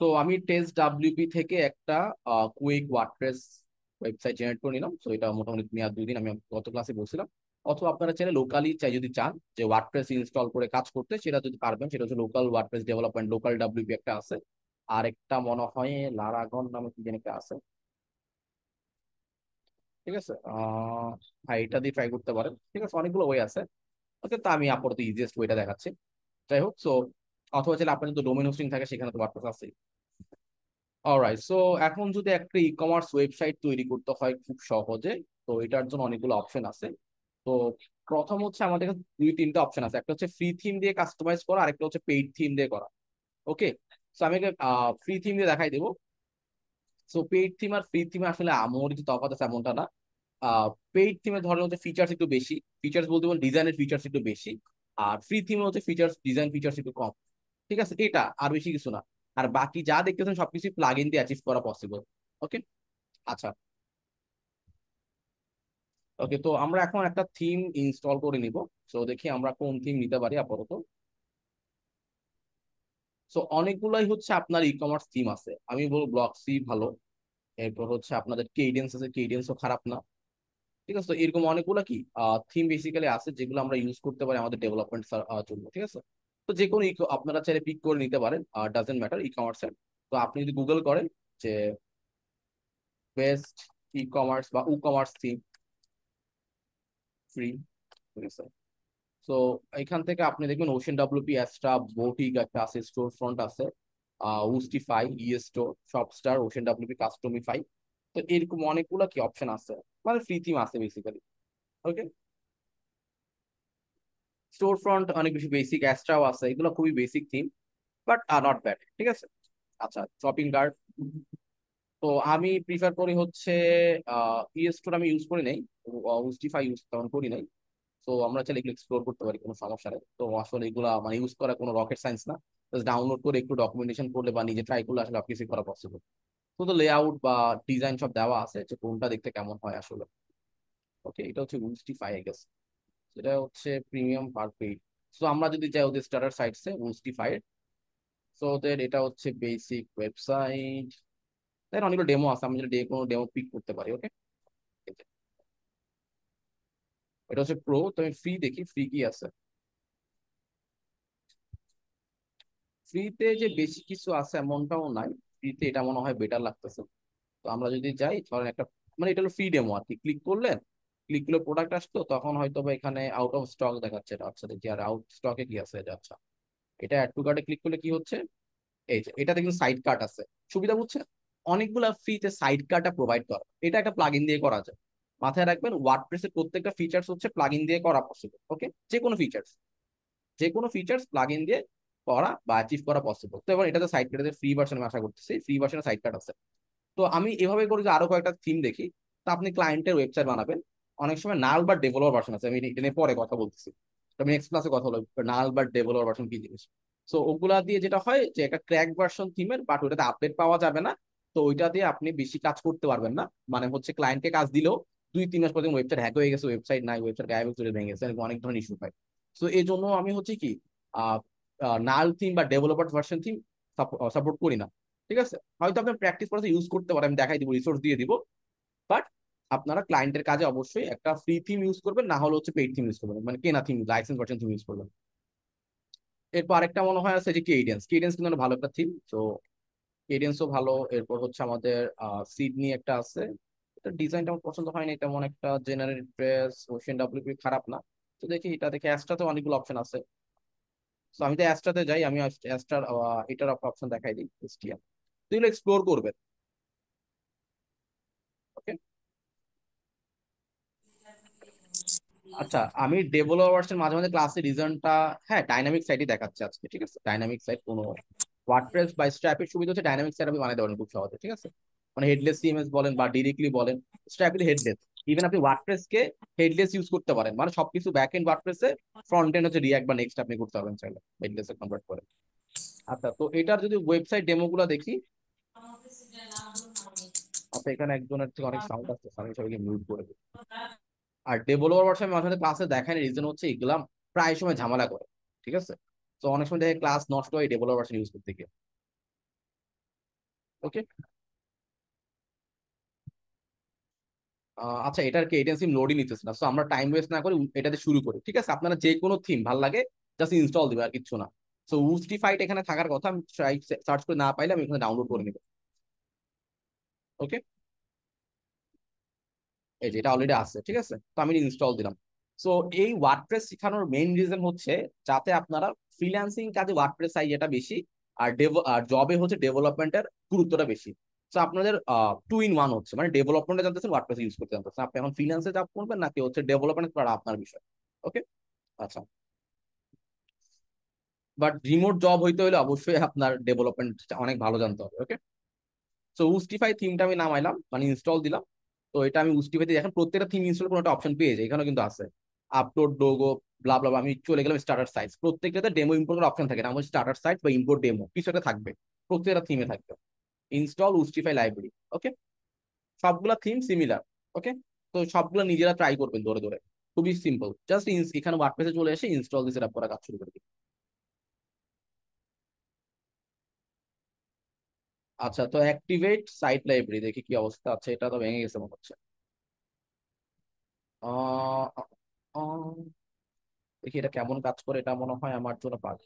তো আমি test WB থেকে একটা কুইক ওয়ার্ডপ্রেস ওয়েবসাইট জেনারেট করে নিলাম সো এটা মোটামুটি আর দুই দিন আমি গত ক্লাসে বলছিলাম অথবা আপনারা চাইলে লোকালি চাই যদি চান যে ওয়ার্ডপ্রেস ইনস্টল করে কাজ করতে সেটা যদি পারবেন সেটা হচ্ছে local WordPress development local WP একটা আছে আর একটা মনে হয় লারাগন নামে কি যেন একটা আছে ঠিক আছে হ্যাঁ এটা দিয়ে ট্রাই করতে পারেন ঠিক আছে অনেকগুলো ওয়ে আছে ওকে তা আমি আপাতত ইজিয়েস্ট ওয়েটা দেখাচ্ছি যাই হোক সো অথবা চাইলে আপনার যদি ডোমেন হোস্টিং থাকে সেখানে তো পারপাস আছে অলরাইট সো এখন যদি একটা ই কমার্স ওয়েবসাইট তৈরি করতে হয় খুব সহজে তো এটার জন্য অনেকগুলো অপশন আছে তো প্রথম হচ্ছে আমাদের কাছে দুই তিনটা অপশন আছে একটা হচ্ছে ফ্রি থিম দিয়ে কাস্টমাইজ করা আর একটা হচ্ছে পেইড থিম দিয়ে করা ওকে সো আমি ফ্রি থিম দিয়ে দেখাই দেবো সো পেইড থিম আর ফ্রি থিম আসলে আমার যে তফাৎ আছে এমনটা না পেইড থিমে ধরেন হচ্ছে ফিচার্স একটু বেশি ফিচার্স বলতে বল ডিজাইনের ফিচার্স একটু বেশি আর ফ্রি থিমে হচ্ছে ফিচার্স ডিজাইন ফিচার্স একটু কম ঠিক আছে এটা আর বেশি কিছু না আর বাকি যা দেখতেছেন সবকিছু প্লাগ ইন দিয়ে অ্যাচিভ করা পসিবল ওকে আচ্ছা ওকে তো আমরা এখন একটা থিম ইনস্টল করে নিব সো দেখি আমরা কোন থিম নিতে পারি আপাতত সো অনেকগুলোই হচ্ছে আপনার ই কমার্স থিম আছে আমি বলবো ব্লকসি ভালো এরপর হচ্ছে আপনাদের কেডেন্স আছে কেডেন্সও খারাপ না ঠিক আছে তো এরকম অনেকগুলো কি থিম বেসিক্যালি আছে যেগুলো আমরা ইউজ করতে পারি আমাদের ডেভেলপমেন্ট জন্য ঠিক আছে তো যে কোনো আপনারা চাইলে পিক করে নিতে পারেন আর ডাজেন্ট ম্যাটার ই কমার্সের তো আপনি যদি গুগল করেন যে বেস্ট ই কমার্স বা WooCommerce theme free so এখান থেকে আপনি দেখবেন ওশন ডাব্লিউপি অ্যাস্ট্রা বোটিক একটা আছে স্টোর ফ্রন্ট আছে Woostify eStore Shopstar Ocean WP ফাই তো এরকম অনেকগুলো কি অপশন আছে মানে ফ্রি থিম আছে বেসিক্যালি ওকে স্টোর ফ্রন্ট অনেক বেশি বেসিক অ্যাস্ট্রাও আছে এগুলো খুবই basic theme but are not bad ঠিক আছে আচ্ছা শপিং কার্ড তো আমি প্রিফার করি হচ্ছে ইএস স্টোর e আমি ইউজ করি নাই উস্টিফাই ইউজ তেমন করি নাই তো আমরা চাইলে এগুলো এক্সপ্লোর করতে পারি কোনো সমস্যা নেই তো আসলে এগুলো মানে ইউজ করা কোনো রকেট সায়েন্স না ডাউনলোড করে একটু ডকুমেন্টেশন করলে বা নিজে ট্রাই করলে আসলে অফিসে করা পসিবল শুধু লেআউট বা ডিজাইন সব দেওয়া আছে যে কোনটা দেখতে কেমন হয় আসলে ওকে এটা হচ্ছে উস্টিফাই আই গেস সেটা হচ্ছে প্রিমিয়াম পার পেইড সো আমরা যদি যাই ওদের স্টার্টার সাইটসে উনস্টিফাইড সো ওদের এটা হচ্ছে বেসিক ওয়েবসাইট তাই অনেকগুলো ডেমো আছে আমি যদি কোনো ডেমো পিক করতে পারি ওকে এটা হচ্ছে প্রো তো আমি ফ্রি দেখি ফ্রি কি আছে ফ্রিতে যে বেশি কিছু আছে এমনটাও নাই ফ্রিতে এটা মনে হয় বেটার লাগতেছে তো আমরা যদি যাই ধরেন একটা মানে এটা হলো ফ্রি ডেমো আর কি ক্লিক করলে ক্লিকগুলো প্রোডাক্ট আসতো তখন হয়তো বা এখানে আউট অফ স্টক দেখাচ্ছে এটা আচ্ছা দেখি আর আউট স্টকে কি আছে এটা আচ্ছা এটা অ্যাড টু কার্ডে ক্লিক করলে কি হচ্ছে এই যে এটাতে কিন্তু সাইড কার্ট আছে সুবিধা বুঝছে অনেকগুলো ফ্রিতে সাইড কার্টটা প্রোভাইড করা এটা একটা প্লাগইন দিয়ে করা যায় মাথায় রাখবেন ওয়ার্ডপ্রেসের প্রত্যেকটা ফিচার্স হচ্ছে প্লাগইন দিয়ে করা পসিবল ওকে যে কোনো ফিচার্স যে কোনো ফিচার্স প্লাগইন দিয়ে করা বা অ্যাচিভ করা পসিবল তো এবার এটাতে সাইড কার্ডে ফ্রি ভার্সন আমি আশা করতেছি ফ্রি ভার্সনে সাইড কার্ট আছে তো আমি এভাবে করে যে আরো কয়েকটা থিম দেখি তা আপনি ক্লায়েন্টের ওয়েবসাইট বানাবেন অনেক সময় নাল বা ডেভেলপার ভার্সন আছে আমি এটা নিয়ে পরে কথা বলতেছি আমি নেক্সট ক্লাসে কথা বলবো নাল বা ডেভেলপার ভার্সন কি জিনিস সো ওগুলা দিয়ে যেটা হয় যে একটা ক্র্যাক ভার্সন থিমের বাট ওইটাতে আপডেট পাওয়া যাবে না তো ওইটা দিয়ে আপনি বেশি কাজ করতে পারবেন না মানে হচ্ছে ক্লায়েন্টকে কাজ দিলেও দুই তিন মাস পর ওয়েবসাইট হ্যাক হয়ে গেছে ওয়েবসাইট নাই ওয়েবসাইট গায়ে চলে ভেঙে গেছে অনেক ধরনের ইস্যু পাই সো এই জন্য আমি হচ্ছে কি নাল থিম বা ডেভেলপার ভার্সন থিম সাপোর্ট করি না ঠিক আছে হয়তো আপনি প্র্যাকটিস করে ইউজ করতে পারেন আমি দেখাই দিব রিসোর্স দিয়ে দিব বাট আপনারা ক্লায়েন্টের কাজে অবশ্যই একটা ফ্রি থিম ইউজ করবেন না হলে হচ্ছে পেইড থিম ইউজ করবেন মানে কেনা theme licence version theme use করবেন এরপর আরেকটা মনে হয় আছে যে কেডেন্স কেডেন্স কিন্তু ভালো একটা থিম তো কেডেন্সও ভালো এরপর হচ্ছে আমাদের সিডনি একটা আছে এটা ডিজাইনটা আমার পছন্দ হয়নি মনে একটা জেনারেল ড্রেস ওশিয়ান পি খারাপ না তো দেখি এটা দেখে অ্যাস্ট্রাতে অনেকগুলো অপশন আছে তো আমি তো অ্যাস্ট্রাতে যাই আমি অ্যাস্ট্রার এটার অপশন দেখাই দিই এসটিএম তো এগুলো এক্সপ্লোর করবেন আচ্ছা আমি ডেভেলপার্স এর মাঝে মাঝে ক্লাসে রিজনটা হ্যাঁ ডাইনামিক সাইটই দেখাচ্ছে আজকে ঠিক আছে ডাইনামিক সাইট কোন ওয়ার্ডপ্রেস বা স্ট্র্যাপের সুবিধা হচ্ছে ডাইনামিক সাইট আপনি বানাতে পারেন খুব সহজে ঠিক আছে মানে হেডলেস সিএমএস বলেন বা ডিরেক্টলি বলেন স্ট্র্যাপলি হেডলেস ইভেন আপনি ওয়ার্ডপ্রেস কে হেডলেস ইউজ করতে পারেন মানে সবকিছু ব্যাক এন্ড ওয়ার্ডপ্রেসে ফ্রন্ট এন্ড হচ্ছে রিয়াক্ট বা নেক্সট আপনি করতে পারবেন চাইলে হেডলেস এ কনভার্ট করে আচ্ছা তো এটার যদি ওয়েবসাইট ডেমো গুলো দেখি আচ্ছা এখানে একজনের থেকে অনেক সাউন্ড আসছে আমি সবাইকে মিউট করে দিই আর ডেভেলপার ভার্সন আমি মাঝে ক্লাসে দেখাই রিজন হচ্ছে এগুলাম প্রায় সময় ঝামেলা করে ঠিক আছে তো অনেক সময় দেখে ক্লাস নষ্ট হয় ডেভেলপার ভার্সন ইউজ করতে গিয়ে ওকে আচ্ছা এটার কি এটেন্সিম লোডই নিতেছে না সো আমরা টাইম ওয়েস্ট না করে এটাতে শুরু করি ঠিক আছে আপনারা যে কোনো থিম ভাল লাগে জাস্ট ইনস্টল দিবে আর কিচ্ছু না সো উস্টি ফাইট এখানে থাকার কথা আমি সার্চ করে না পাইলে আমি এখানে ডাউনলোড করে নেব ওকে এই যে এটা অলরেডি আছে ঠিক আছে তো আমি ইনস্টল দিলাম সো এই ওয়ার্ডপ্রেস শেখানোর মেইন রিজন হচ্ছে যাতে আপনারা ফ্রিল্যান্সিং কাজে ওয়ার্ডপ্রেস আইডিয়াটা বেশি আর আর জবে হচ্ছে ডেভেলপমেন্টের গুরুত্বটা বেশি সো আপনাদের টু ইন ওয়ান হচ্ছে মানে ডেভেলপমেন্টে জানতেছেন ওয়ার্ডপ্রেস ইউজ করতে জানতেছেন আপনি এখন ফ্রিল্যান্সে জব করবেন নাকি হচ্ছে ডেভেলপমেন্ট করা আপনার বিষয় ওকে আচ্ছা বাট রিমোট জব হইতে হলে অবশ্যই আপনার ডেভেলপমেন্ট অনেক ভালো জানতে হবে ওকে সো উস্টিফাই থিমটা আমি নামাইলাম মানে ইনস্টল দিলাম তো এটা আমি পেতে দেখেন প্রত্যেকটা থিম ইনস্টল কোনো একটা অপশন পেয়ে যায় এখানেও কিন্তু আছে আপলোড ডোগো ব্লা ব্লা আমি চলে গেলাম স্টার্টার সাইজ প্রত্যেকটাতে ডেমো ইম্পোর্ট করার অপশন থাকে না আমার স্টার্টার সাইট বা ইম্পোর্ট ডেমো কিছু একটা থাকবে প্রত্যেকটা থিমে থাকবে ইনস্টল উস্টিফাই লাইব্রেরি ওকে সবগুলা থিম সিমিলার ওকে তো সবগুলো নিজেরা ট্রাই করবেন ধরে ধরে খুবই সিম্পল জাস্ট এখানে পেসে চলে এসে ইনস্টল দিয়ে সেটা করা কাজ শুরু করে দিন আচ্ছা তো অ্যাক্টিভেট সাইট লাইব্রেরি দেখি কি অবস্থা আছে এটা তো ভেঙে গেছে মনে হচ্ছে দেখি এটা কেমন কাজ করে এটা মনে হয় আমার জন্য পাবে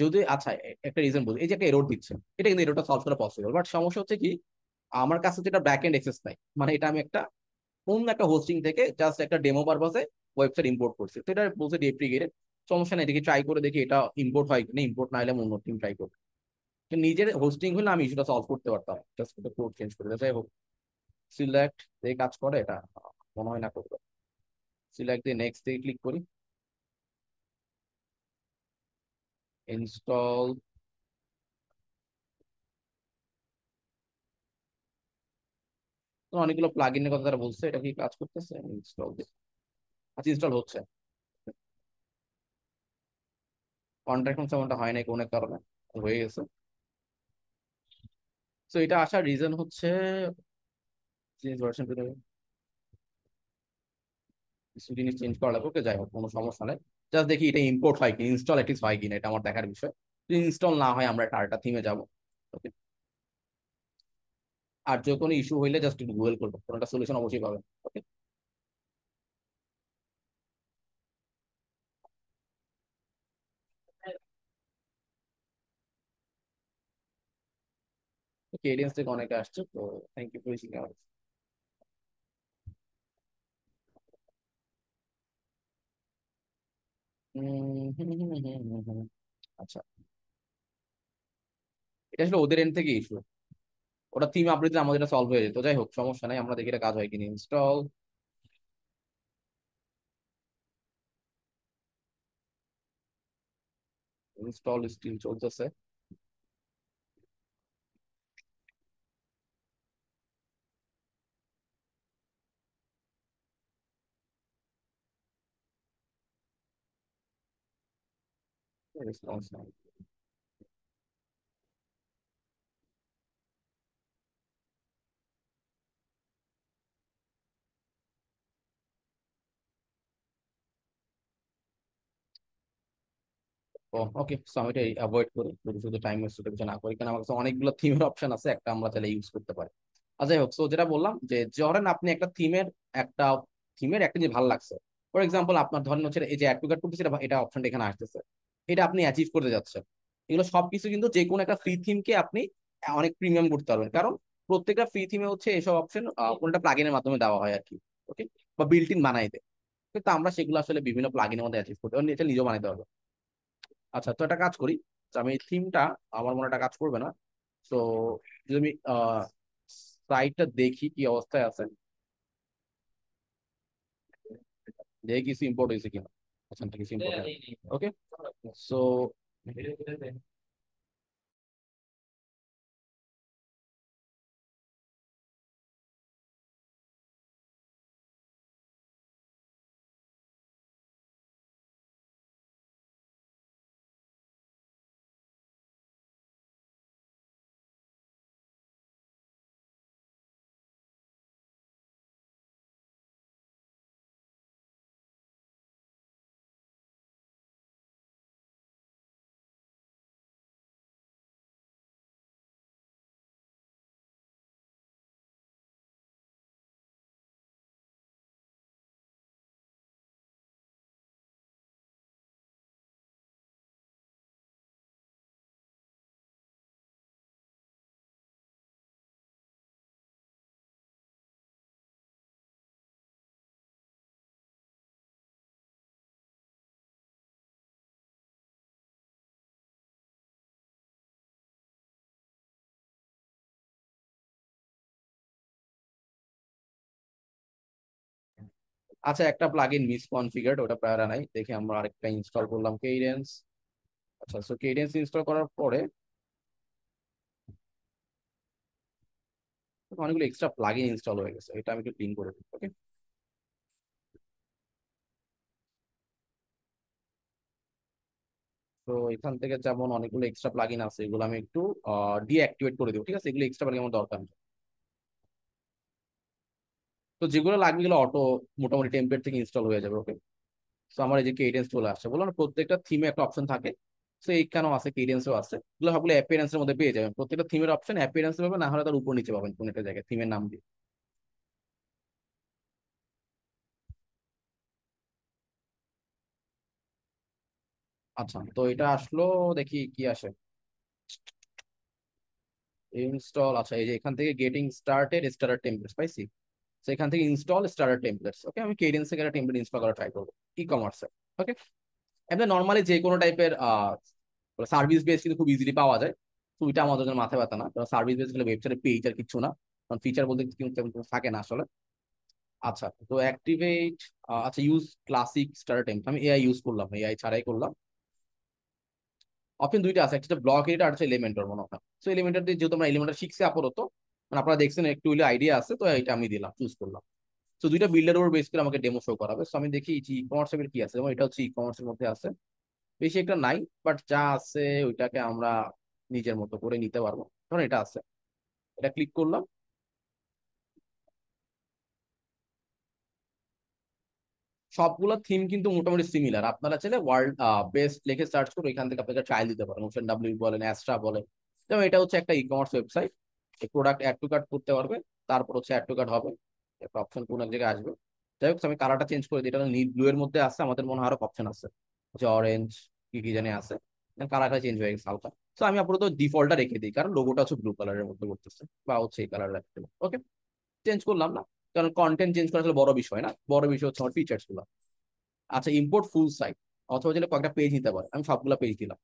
যদি আচ্ছা একটা রিজন বলছি এই যে একটা এরোড দিচ্ছে এটা কিন্তু এরোটা সলভ করা পসিবল বাট সমস্যা হচ্ছে কি আমার কাছে যেটা ব্যাক এন্ড এক্সেস নাই মানে এটা আমি একটা কোন একটা হোস্টিং থেকে জাস্ট একটা ডেমো পারপাসে ওয়েবসাইট ইম্পোর্ট করছি তো এটা বলছে ডেপ্রিকেটেড সমস্যা নেই দেখি ট্রাই করে দেখি এটা ইম্পোর্ট হয় কিনা ইম্পোর্ট না হলে অন্য টিম ট্রাই করবে নিজের হোস্টিং হলে আমি ইস্যুটা সলভ করতে পারতাম জাস্ট কোড চেঞ্জ করে যাই হোক সিলেক্ট এই কাজ করে এটা মনে হয় না করবে সিলেক্ট দিয়ে নেক্সট দিয়ে ক্লিক করি ইনস্টল অনেকগুলো প্লাগইনের কথা তারা বলছে এটা কি কাজ করতেছে ইনস্টল দিয়ে আচ্ছা ইনস্টল হচ্ছে কন্ট্রাকশন সেমনটা হয় নাই কোনো কারণে হয়ে গেছে তো এটা আসার রিজন হচ্ছে ভার্সন কিছু জিনিস চেঞ্জ করা লাগবে ওকে যাই হোক কোনো সমস্যা নেই জাস্ট দেখি এটা ইম্পোর্ট হয় কি ইনস্টল অ্যাটিস হয় কিনা এটা আমার দেখার বিষয় যদি ইনস্টল না হয় আমরা টাটা থিমে যাব ওকে আর যে কোনো ইস্যু হইলে জাস্ট গুগল করবো কোনো একটা সলিউশন অবশ্যই পাবেন ওকে কেডিয়েন্স থেকে অনেকে আসছে তো thank you for reaching out এটা আসলে ওদের এন্ড থেকে ইস্যু ওটা থিম আপডেট দিলে আমাদের সলভ হয়ে যেত যাই হোক সমস্যা নাই আমরা দেখি এটা কাজ হয় কিনা ইনস্টল ইনস্টল স্টিল চলতেছে is awesome. Okay oh, so আমি এটা অ্যাভয়েড করি যদি শুধু টাইম ওয়েস্ট কিছু না করি কারণ আমার কাছে অনেকগুলো থিমের অপশন আছে একটা আমরা তাহলে ইউজ করতে পারি আর যাই হোক সো যেটা বললাম যে ধরেন আপনি একটা থিমের একটা থিমের একটা জিনিস ভালো লাগছে ফর এক্সাম্পল আপনার ধরেন হচ্ছে এই যে অ্যাডভোকেট করতেছে এটা অপশনটা এখানে আসতেছে এটা আপনি অ্যাচিভ করতে যাচ্ছেন এগুলো সবকিছু কিন্তু যে কোনো একটা ফ্রি থিমকে আপনি অনেক প্রিমিয়াম করতে পারবেন কারণ প্রত্যেকটা ফ্রি থিমে হচ্ছে এসব অপশন কোনটা প্লাগিনের মাধ্যমে দেওয়া হয় আর কি ওকে বা বিল্ট ইন বানাই দেয় তো আমরা সেগুলো আসলে বিভিন্ন প্লাগিনের মধ্যে অ্যাচিভ করতে এটা নিজেও বানাইতে পারবো আচ্ছা তো একটা কাজ করি আমি এই থিমটা আমার মনে একটা কাজ করবে না তো যদি আমি সাইটটা দেখি কি অবস্থায় আছে দেখি কিছু ইম্পোর্ট হয়েছে কিনা কিছু ইম্পোর্ট ওকে So mm-hmm. আচ্ছা একটা প্লাগ ইন মিসকনফিগার্ড ওটা প্যারা নাই দেখে আমরা আরেকটা ইনস্টল করলাম কেডেন্স আচ্ছা সো কেডেন্স ইনস্টল করার পরে অনেকগুলো এক্সট্রা প্লাগ ইন ইনস্টল হয়ে গেছে এটা আমি একটু ক্লিন করে দিই ওকে তো এখান থেকে যেমন অনেকগুলো এক্সট্রা প্লাগিন আছে এগুলো আমি একটু ডিঅ্যাক্টিভেট করে দেবো ঠিক আছে এগুলো এক্সট্রা প্লাগিন আমার দরকার নেই তো যেগুলো লাগবে গেলে অটো মোটামুটি টেম্পলেট থেকে ইনস্টল হয়ে যাবে ওকে সো আমার এই যে কেডেন্স চলে আসছে বললাম প্রত্যেকটা থিমে একটা অপশন থাকে সো এইখানেও আছে কেডেন্সও আছে এগুলো সবগুলো অ্যাপিয়ারেন্সের মধ্যে পেয়ে যাবেন প্রত্যেকটা থিমের অপশন অ্যাপিয়ারেন্স পাবেন না হলে তার উপর নিচে পাবেন কোনো একটা জায়গায় থিমের নাম দিয়ে আচ্ছা তো এটা আসলো দেখি কি আসে ইনস্টল আচ্ছা এই যে এখান থেকে গেটিং স্টার্টেড স্টার্টার টেমপ্লেট পাইছি সো এখান থেকে ইনস্টল স্টার্টার টেমপ্লেটস ওকে আমি কেডেন্স থেকে একটা টেমপ্লেট ইনস্টল করা ট্রাই করবো ই কমার্সে ওকে এমনি নর্মালি যে কোনো টাইপের সার্ভিস বেস কিন্তু খুব ইজিলি পাওয়া যায় তো এটা আমাদের জন্য মাথায় ব্যথা না কারণ সার্ভিস বেস হলে ওয়েবসাইটে পেজ আর কিছু না কারণ ফিচার বলতে কিন্তু থাকে না আসলে আচ্ছা তো অ্যাক্টিভেট আচ্ছা ইউজ ক্লাসিক স্টার্টার টেম্প আমি এআই ইউজ করলাম এআই ছাড়াই করলাম অপশন দুইটা আছে একটা ব্লক এডিটর আর হচ্ছে এলিমেন্টর মনে হয় সো এলিমেন্টর দিয়ে যেহেতু আমরা এলিমেন্টর শিখছি আপাতত মানে আপনারা দেখছেন একটু হলে আইডিয়া আছে তো এটা আমি দিলাম চুজ করলাম তো দুইটা বিল্ডার ওর বেস করে আমাকে ডেমো শো করাবে সো আমি দেখি ই কমার্স এর কি আছে যেমন এটা হচ্ছে ই কমার্স এর মধ্যে আছে বেশি একটা নাই বাট যা আছে ওইটাকে আমরা নিজের মতো করে নিতে পারবো ধরুন এটা আছে এটা ক্লিক করলাম সবগুলো থিম কিন্তু মোটামুটি সিমিলার আপনারা চাইলে ওয়ার্ল্ড বেস্ট লেখে সার্চ করে এখান থেকে আপনাকে ট্রায়াল দিতে পারেন ওশন ডাব্লিউ বলেন অ্যাস্ট্রা বলেন যেমন এটা হচ্ছে একটা e commerce website product add to cart করতে পারবে তারপর হচ্ছে অ্যাড টু কার্ট হবে একটা অপশন কোন এক জায়গায় আসবে যাই হোক আমি কালারটা চেঞ্জ করে দিই এটা নীল ব্লু এর মধ্যে আছে আমাদের মনে হয় আরো অপশন আছে হচ্ছে অরেঞ্জ কি কি জানি আছে কালারটা চেঞ্জ হয়ে গেছে হালকা তো আমি আপাতত ডিফল্টটা রেখে দিই কারণ লোগোটা হচ্ছে ব্লু কালারের মধ্যে করতেছে বা হচ্ছে এই কালার রাখতে ওকে চেঞ্জ করলাম না কারণ কন্টেন্ট চেঞ্জ করা আসলে বড় বিষয় না বড় বিষয় হচ্ছে আমার ফিচার্স গুলো আচ্ছা ইম্পোর্ট ফুল সাইট অথবা যেটা কয়েকটা পেজ নিতে পারে আমি সবগুলো পেজ দিলাম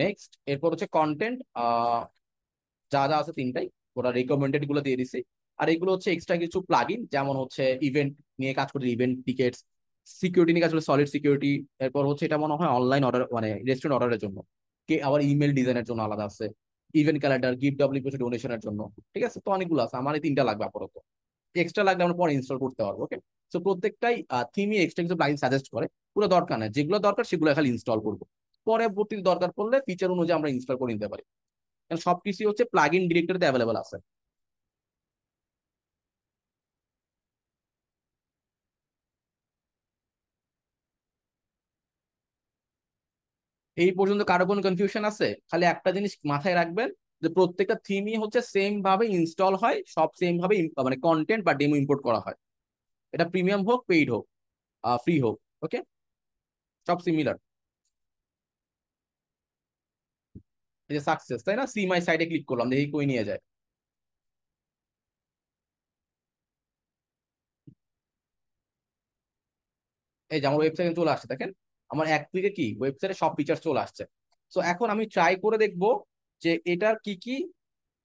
নেক্সট এরপর হচ্ছে কন্টেন্ট যা যা আছে তিনটাই ওরা রেকমেন্ডেড গুলো দিয়ে দিছে আর এগুলো হচ্ছে এক্সট্রা কিছু প্লাগ ইন যেমন হচ্ছে ইভেন্ট নিয়ে কাজ করছে ইভেন্ট টিকেটস সিকিউরিটি নিয়ে কাজ করছে সলিড সিকিউরিটি এরপর হচ্ছে এটা মনে হয় অনলাইন অর্ডার মানে রেস্টুরেন্ট অর্ডারের জন্য কে আবার ইমেল ডিজাইনের জন্য আলাদা আছে ইভেন্ট ক্যালেন্ডার গিফট ডাব্লিউপিসি ডোনেশনের জন্য ঠিক আছে তো অনেকগুলো আছে আমার এই তিনটা লাগবে আপাতত এক্সট্রা লাগলে আমরা পরে ইনস্টল করতে পারবো ওকে সো প্রত্যেকটাই থিমই এক্সট্রা কিছু প্লাগিন সাজেস্ট করে পুরো দরকার নেই যেগুলো দরকার সেগুলো এখন ইনস্টল করবো পরবর্তীতে দরকার পড়লে ফিচার অনুযায়ী আমরা ইনস্টল করে নিতে পারি কারণ সবকিছুই হচ্ছে প্লাগ ইন ডিরেক্টরিতে অ্যাভেলেবল আছে এই পর্যন্ত কারো কোনো কনফিউশন আছে খালি একটা জিনিস মাথায় রাখবেন যে প্রত্যেকটা থিমই হচ্ছে সেম ভাবে ইনস্টল হয় সব সেম ভাবে মানে কন্টেন্ট বা ডেমো ইম্পোর্ট করা হয় এটা প্রিমিয়াম হোক পেইড হোক ফ্রি হোক ওকে সব সিমিলার এই যে সাকসেস তাই না সি মাই সাইডে ক্লিক করলাম দেখি কই নিয়ে যায় এই যে আমার ওয়েবসাইটে চলে আসছে দেখেন আমার এক ক্লিকে কি ওয়েবসাইটে সব ফিচার চলে আসছে সো এখন আমি ট্রাই করে দেখব যে এটার কি কি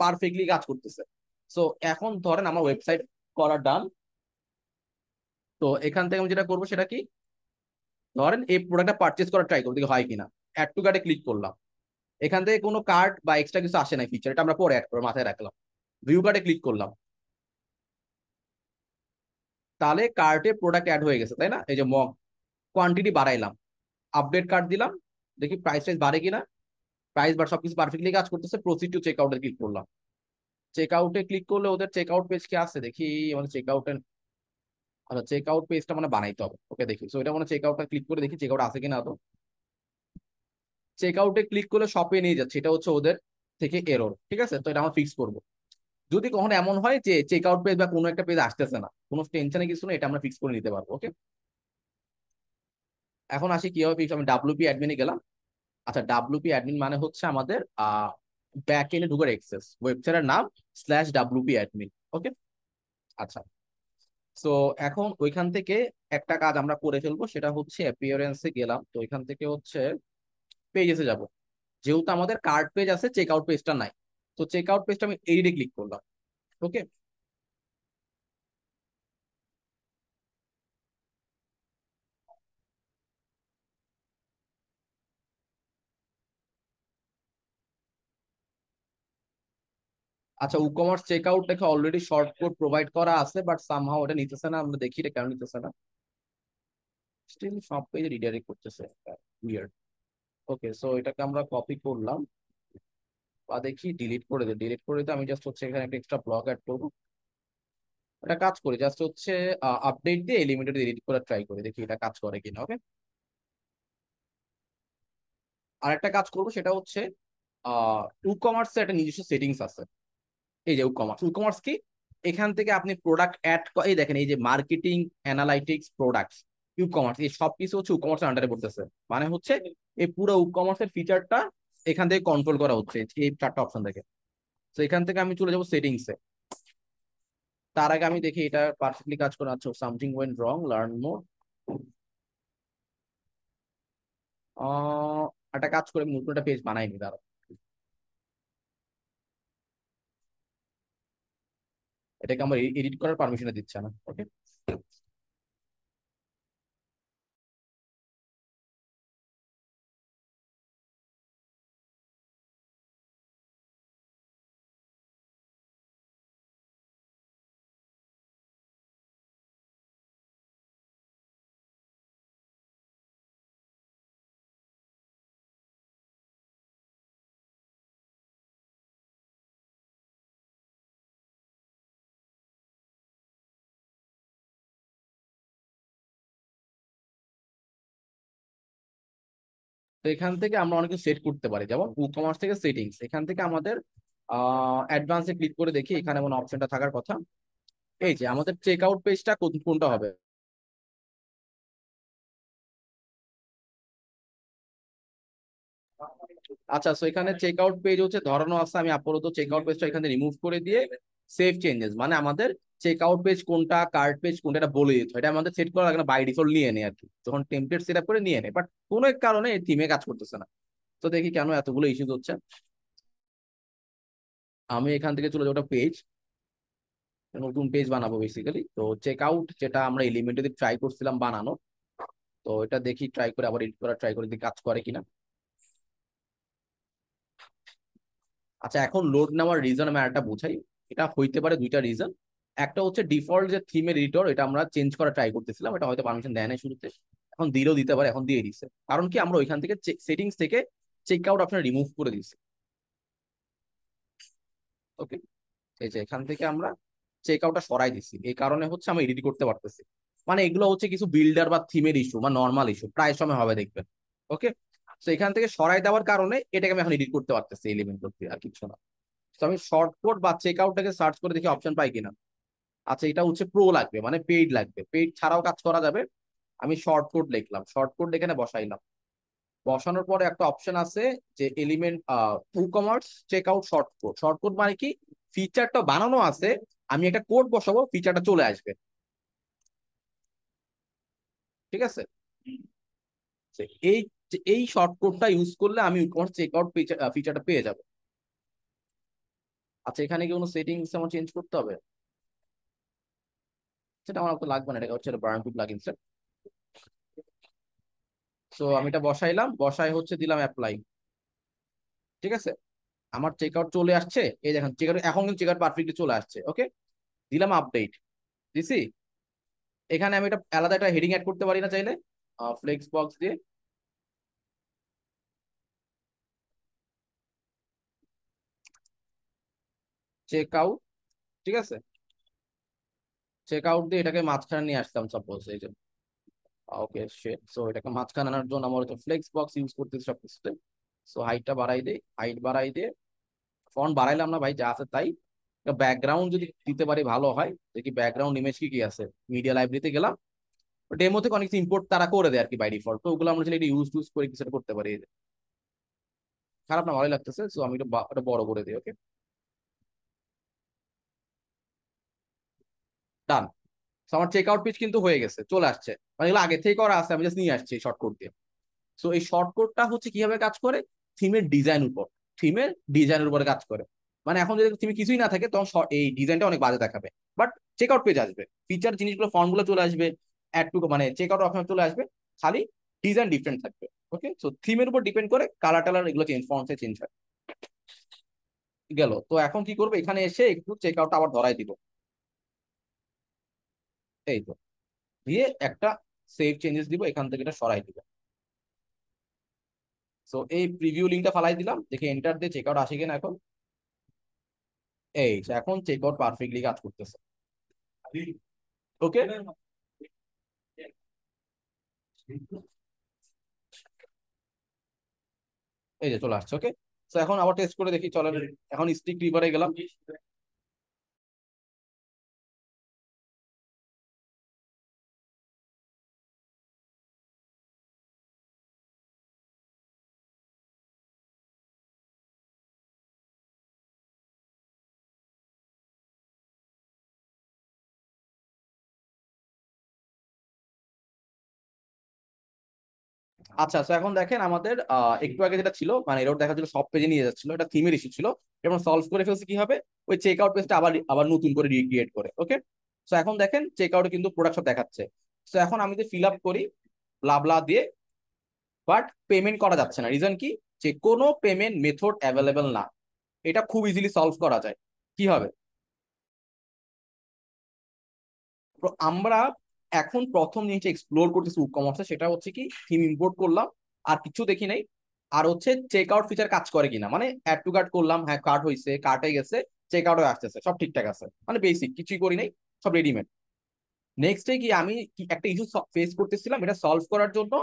পারফেক্টলি কাজ করতেছে সো এখন ধরেন আমার ওয়েবসাইট করা ডান তো এখান থেকে আমি যেটা করবো সেটা কি ধরেন এই প্রোডাক্টটা পারচেস করার ট্রাই করবো দেখি হয় কিনা অ্যাড টু কার্টে ক্লিক করলাম এখান থেকে কোনো কার্ড বা এক্সট্রা কিছু আসে নাই ফিচার এটা আমরা পরে অ্যাড মাথায় রাখলাম ভিউ কার্ডে ক্লিক করলাম তাহলে কার্টে প্রোডাক্ট অ্যাড হয়ে গেছে তাই না এই যে মগ কোয়ান্টিটি বাড়াইলাম আপডেট কার্ড দিলাম দেখি প্রাইস টাইস বাড়ে কিনা প্রাইস বা সবকিছু পারফেক্টলি কাজ করতেছে প্রসিড টু চেক আউটে ক্লিক করলাম চেক আউটে ক্লিক করলে ওদের চেক আউট পেজ কি আসছে দেখি মানে চেক আউটের আচ্ছা চেক আউট পেজটা মানে বানাইতে হবে ওকে দেখি সো এটা মানে চেক আউটটা ক্লিক করে দেখি চেক আউট আছে কিনা তো চেক আউটে ক্লিক করলে শপে নিয়ে যাচ্ছে এটা হচ্ছে ওদের থেকে এরর ঠিক আছে তো এটা আমরা ফিক্স করবো যদি কখনো এমন হয় যে চেক আউট পেজ বা কোনো একটা পেজ আসতেছে না কোনো টেনশনে কিছু না এটা আমরা ফিক্স করে নিতে পারবো ওকে এখন আসি কিভাবে ফিক্স আমি ডাব্লুপি অ্যাডমিনে গেলাম আচ্ছা ডাব্লুপি অ্যাডমিন মানে হচ্ছে আমাদের ব্যাক এন্ডে ঢুকার এক্সেস ওয়েবসাইটের নাম স্ল্যাশ ডাব্লিউপি অ্যাডমিন ওকে আচ্ছা তো এখন ওইখান থেকে একটা কাজ আমরা করে ফেলবো সেটা হচ্ছে অ্যাপিয়ারেন্সে গেলাম তো ওইখান থেকে হচ্ছে পেজেসে যাব যেহেতু আমাদের কার্ড পেজ আছে চেক আউট পেজটা নাই তো চেক আউট পেজটা আমি এইডে ক্লিক করলাম ওকে আচ্ছা উকমার্স চেক আউট দেখে অলরেডি শর্ট কোড প্রোভাইড করা আছে বাট সামহাও এটা নিতেছে না আমরা দেখি এটা কেন নিতেছে না স্টিল সব পেজে রিডাইরেক্ট করতেছে উইয়ার্ড ওকে সো এটাকে আমরা কপি করলাম বা দেখি ডিলিট করে দিই ডিলিট করে দিতে আমি জাস্ট হচ্ছে এখানে একটা এক্সট্রা ব্লক অ্যাড করবো একটা কাজ করি জাস্ট হচ্ছে আপডেট দিয়ে এলিমিনেটর এডিট করার ট্রাই করি দেখি এটা কাজ করে কিনা ওকে আর একটা কাজ করবো সেটা হচ্ছে টু কমার্সে একটা নিজস্ব সেটিংস আছে এই যে ই কমার্স কমার্স কি এখান থেকে আপনি প্রোডাক্ট অ্যাড এই দেখেন এই যে marketing analytics products e commerce এই সব কিছু হচ্ছে ই কমার্সের আন্ডারে পড়তেছে মানে হচ্ছে এই পুরো ই কমার্সের ফিচারটা এখান থেকে কন্ট্রোল করা হচ্ছে এই চারটা অপশন থেকে তো এখান থেকে আমি চলে যাবো সেটিংসে তার আগে আমি দেখি এটা পারফেক্টলি কাজ করে আছে something went wrong learn more একটা কাজ করে নতুন পেজ বানাইনি তারা এটাকে আমার এডিট e-, করার পারমিশনটা দিচ্ছে না ওকে তো এখান থেকে আমরা অনেক কিছু সেট করতে পারি যেমন ই কমার্স থেকে সেটিংস এখান থেকে আমাদের অ্যাডভান্সে ক্লিক করে দেখি এখানে এমন অপশনটা থাকার কথা এই যে আমাদের চেক আউট পেজটা কোনটা হবে আচ্ছা সো এখানে চেক আউট পেজ হচ্ছে ধরানো আছে আমি আপাতত চেক আউট পেজটা এখানে রিমুভ করে দিয়ে সেভ চেঞ্জেস মানে আমাদের চেক আউট পেজ কোনটা কার্ড পেজ কোনটা এটা বলে দিত এটা আমাদের সেট করা লাগে না বাই ডিফল্ট নিয়ে নেয় আর কি যখন টেমপ্লেট সেট আপ করে নিয়ে নেয় বাট কোনো এক কারণে এই থিমে কাজ করতেছে না তো দেখি কেন এতগুলো ইস্যু হচ্ছে আমি এখান থেকে চলে যাবো পেজ নতুন পেজ বানাবো বেসিক্যালি তো চেক আউট যেটা আমরা এলিমেন্টে ট্রাই করছিলাম বানানো তো এটা দেখি ট্রাই করে আবার এডিট করা ট্রাই করে দেখি কাজ করে কিনা আচ্ছা এখন লোড নেওয়ার রিজন আমি একটা বুঝাই এটা হইতে পারে দুইটা রিজন একটা হচ্ছে ডিফল্ট যে থিমের এডিটর এটা আমরা চেঞ্জ করা ট্রাই করতেছিলাম এটা হয়তো পারমিশন দেয় না শুরুতে এখন দিলেও দিতে পারে এখন দিয়ে দিচ্ছে কারণ কি আমরা ওইখান থেকে সেটিংস থেকে চেক আউট অপশন রিমুভ করে দিচ্ছি ওকে এই যে এখান থেকে আমরা চেক আউটটা সরাই দিচ্ছি এই কারণে হচ্ছে আমি এডিট করতে পারতেছি মানে এগুলো হচ্ছে কিছু বিল্ডার বা থিমের ইস্যু বা নর্মাল ইস্যু প্রায় সময় হবে দেখবেন ওকে তো এখান থেকে সরাই দেওয়ার কারণে এটাকে আমি এখন এডিট করতে পারতেছি এলিমেন্ট করতে আর কিছু না তো আমি শর্টকোট বা চেক আউটটাকে সার্চ করে দেখি অপশন পাই কিনা আচ্ছা এটা হচ্ছে প্রো লাগবে মানে পেইড লাগবে পেইড ছাড়াও কাজ করা যাবে আমি শর্ট কোড লিখলাম শর্ট কোড এখানে বসাইলাম বসানোর পরে একটা অপশন আছে যে element e commerce check out short code short code মানে কি ফিচারটা বানানো আছে আমি একটা কোড বসাবো ফিচারটা চলে আসবে ঠিক আছে এই এই শর্ট কোডটা ইউজ করলে আমি কমার্স চেক আউট ফিচারটা পেয়ে যাব আচ্ছা এখানে কি কোনো সেটিংস আমার চেঞ্জ করতে হবে সেটা আমার অত লাগবে না এটা হচ্ছে বার্ন টু প্লাগইন সেট সো আমি এটা বসাইলাম বসায় হচ্ছে দিলাম অ্যাপ্লাই ঠিক আছে আমার চেকআউট চলে আসছে এই দেখেন আউট এখন কিন্তু চেকআউট পারফেক্টলি চলে আসছে ওকে দিলাম আপডেট দিছি এখানে আমি এটা আলাদা একটা হেডিং অ্যাড করতে পারি না চাইলে ফ্লেক্স বক্স দিয়ে চেক আউট ঠিক আছে চেক আউট দিয়ে এটাকে মাঝখানে নিয়ে আসলাম সাপোজ এই যে ওকে শেট সো এটাকে মাঝখানে আনার জন্য আমার হচ্ছে ফ্লেক্স বক্স ইউজ করতেছি সব কিছুতে সো হাইটটা বাড়াই দেই হাইট বাড়াই দিয়ে ফন্ট বাড়াইলাম না ভাই যা আছে তাই ব্যাকগ্রাউন্ড যদি দিতে পারি ভালো হয় দেখি ব্যাকগ্রাউন্ড ইমেজ কি কি আছে মিডিয়া লাইব্রেরিতে গেলাম ডেমো থেকে অনেক ইম্পোর্ট তারা করে দেয় আর কি বাই ডিফল্ট তো ওগুলো আমরা এটা ইউজ টুজ করে কিছু করতে পারি খারাপ না ভালোই লাগতেছে সো আমি এটা বড় করে দিই ওকে ডান সো আমার চেকআউট পেজ কিন্তু হয়ে গেছে চলে আসছে মানে এগুলো আগে থেকে করা আছে আমি জাস্ট নিয়ে আসছি শর্টকোট দিয়ে সো এই শর্টকোটটা হচ্ছে কিভাবে কাজ করে থিমের ডিজাইন উপর থিমের ডিজাইনের উপরে কাজ করে মানে এখন যদি থিমে কিছুই না থাকে তখন এই ডিজাইনটা অনেক বাজে দেখাবে বাট চেকআউট পেজ আসবে ফিচার জিনিসগুলো ফর্মগুলো চলে আসবে অ্যাডটুকু মানে চেকআউট অপশন চলে আসবে খালি ডিজাইন ডিফারেন্ট থাকবে ওকে সো থিমের উপর ডিপেন্ড করে কালার টালার এগুলো চেঞ্জ ফর্মসে চেঞ্জ হয় গেল তো এখন কি করবে এখানে এসে একটু চেকআউটটা আবার ধরাই দিব এই তো দিয়ে একটা সেভ চেঞ্জেস দিব এখান থেকে এটা সরাই দিবে সো এই প্রিভিউ লিঙ্কটা ফালাই দিলাম দেখে এন্টার দিয়ে চেক আউট আসে কিনা এখন এই এখন চেক আউট পারফেক্টলি কাজ করতেছে ওকে এই যে চলে আসছে ওকে তো এখন আবার টেস্ট করে দেখি চলেন এখন স্টিক রিভারে গেলাম আচ্ছা তো এখন দেখেন আমাদের একটু আগে যেটা ছিল মানে এরোর দেখা ছিল সব পেজে নিয়ে যাচ্ছিল এটা থিমের ইস্যু ছিল এবং সলভ করে ফেলছে কি হবে ওই চেক আউট পেজটা আবার আবার নতুন করে রিক্রিয়েট করে ওকে সো এখন দেখেন চেক আউটে কিন্তু প্রোডাক্ট দেখাচ্ছে সো এখন আমি যে ফিল আপ করি লাবলা দিয়ে বাট পেমেন্ট করা যাচ্ছে না রিজন কি যে কোনো পেমেন্ট মেথড অ্যাভেলেবেল না এটা খুব ইজিলি সলভ করা যায় কি হবে আমরা এখন প্রথম জিনিস এক্সপ্লোর করতেছি উকমার্সে সেটা হচ্ছে কি থিম ইম্পোর্ট করলাম আর কিছু দেখি নাই আর হচ্ছে চেক আউট ফিচার কাজ করে কিনা মানে অ্যাড টু কার্ট করলাম হ্যাঁ কার্ট হয়েছে কার্টে গেছে চেক আউটও আসতেছে সব ঠিকঠাক আছে মানে বেসিক কিছুই করি নাই সব রেডিমেড নেক্সটে কি আমি একটা ইস্যু ফেস করতেছিলাম এটা সলভ করার জন্য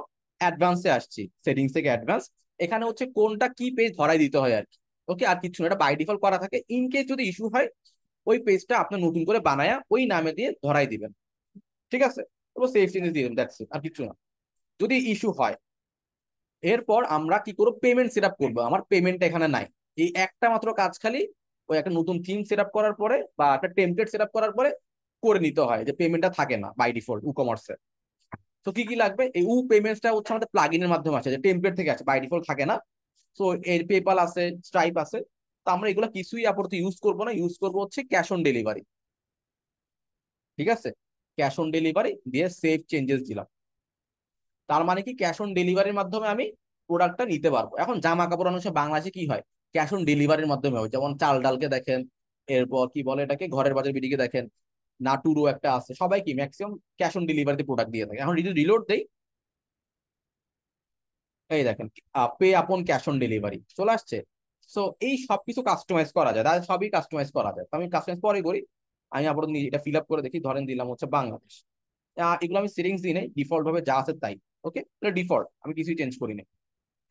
অ্যাডভান্সে আসছি সেটিংস থেকে অ্যাডভান্স এখানে হচ্ছে কোনটা কি পেজ ধরাই দিতে হয় আর কি ওকে আর কিছু না এটা বাই ডিফল্ট করা থাকে ইন কেস যদি ইস্যু হয় ওই পেজটা আপনার নতুন করে বানায়া ওই নামে দিয়ে ধরাই দিবেন ঠিক আছে তারপর সেফ দিয়ে দেবো দ্যাটস ইট আর কিছু না যদি ইস্যু হয় এরপর আমরা কি করবো পেমেন্ট সেট আপ করবো আমার পেমেন্টটা এখানে নাই এই একটা মাত্র কাজ খালি ওই একটা নতুন থিম সেট আপ করার পরে বা একটা টেমপ্লেট সেট আপ করার পরে করে নিতে হয় যে পেমেন্টটা থাকে না বাই ডিফল্ট উ কমার্সে তো কি কি লাগবে এই উ পেমেন্টসটা হচ্ছে আমাদের প্লাগ ইনের মাধ্যমে আছে যে টেমপ্লেট থেকে আছে বাই ডিফল্ট থাকে না সো এর পেপাল আছে স্ট্রাইপ আছে তো আমরা এগুলো কিছুই আপাতত ইউজ করবো না ইউজ করবো হচ্ছে ক্যাশ অন ডেলিভারি ঠিক আছে ক্যাশ অন ডেলিভারি দিয়ে সেফ চেঞ্জেস দিলাম তার মানে কি ক্যাশ অন ডেলিভারির মাধ্যমে আমি প্রোডাক্টটা নিতে পারবো এখন জামা কাপড় মানুষের বাংলাদেশে কি হয় ক্যাশ অন ডেলিভারির মাধ্যমে হয় যেমন চাল ডালকে দেখেন এরপর কি বলে এটাকে ঘরের বাজার বিডিকে দেখেন নাটুরও একটা আছে সবাই কি ম্যাক্সিমাম ক্যাশ অন ডেলিভারিতে প্রোডাক্ট দিয়ে থাকে এখন যদি রিলোড দেই এই দেখেন পে আপন ক্যাশ অন ডেলিভারি চলে আসছে সো এই সবকিছু কাস্টমাইজ করা যায় তাহলে সবই কাস্টমাইজ করা যায় আমি কাস্টমাইজ পরে করি আমি আপাতত এটা ফিল আপ করে দেখি ধরেন দিলাম হচ্ছে বাংলাদেশ এগুলো আমি সিরিংস দিই নাই ডিফল্ট ভাবে যা আছে তাই ওকে এটা ডিফল্ট আমি কিছুই চেঞ্জ করি নাই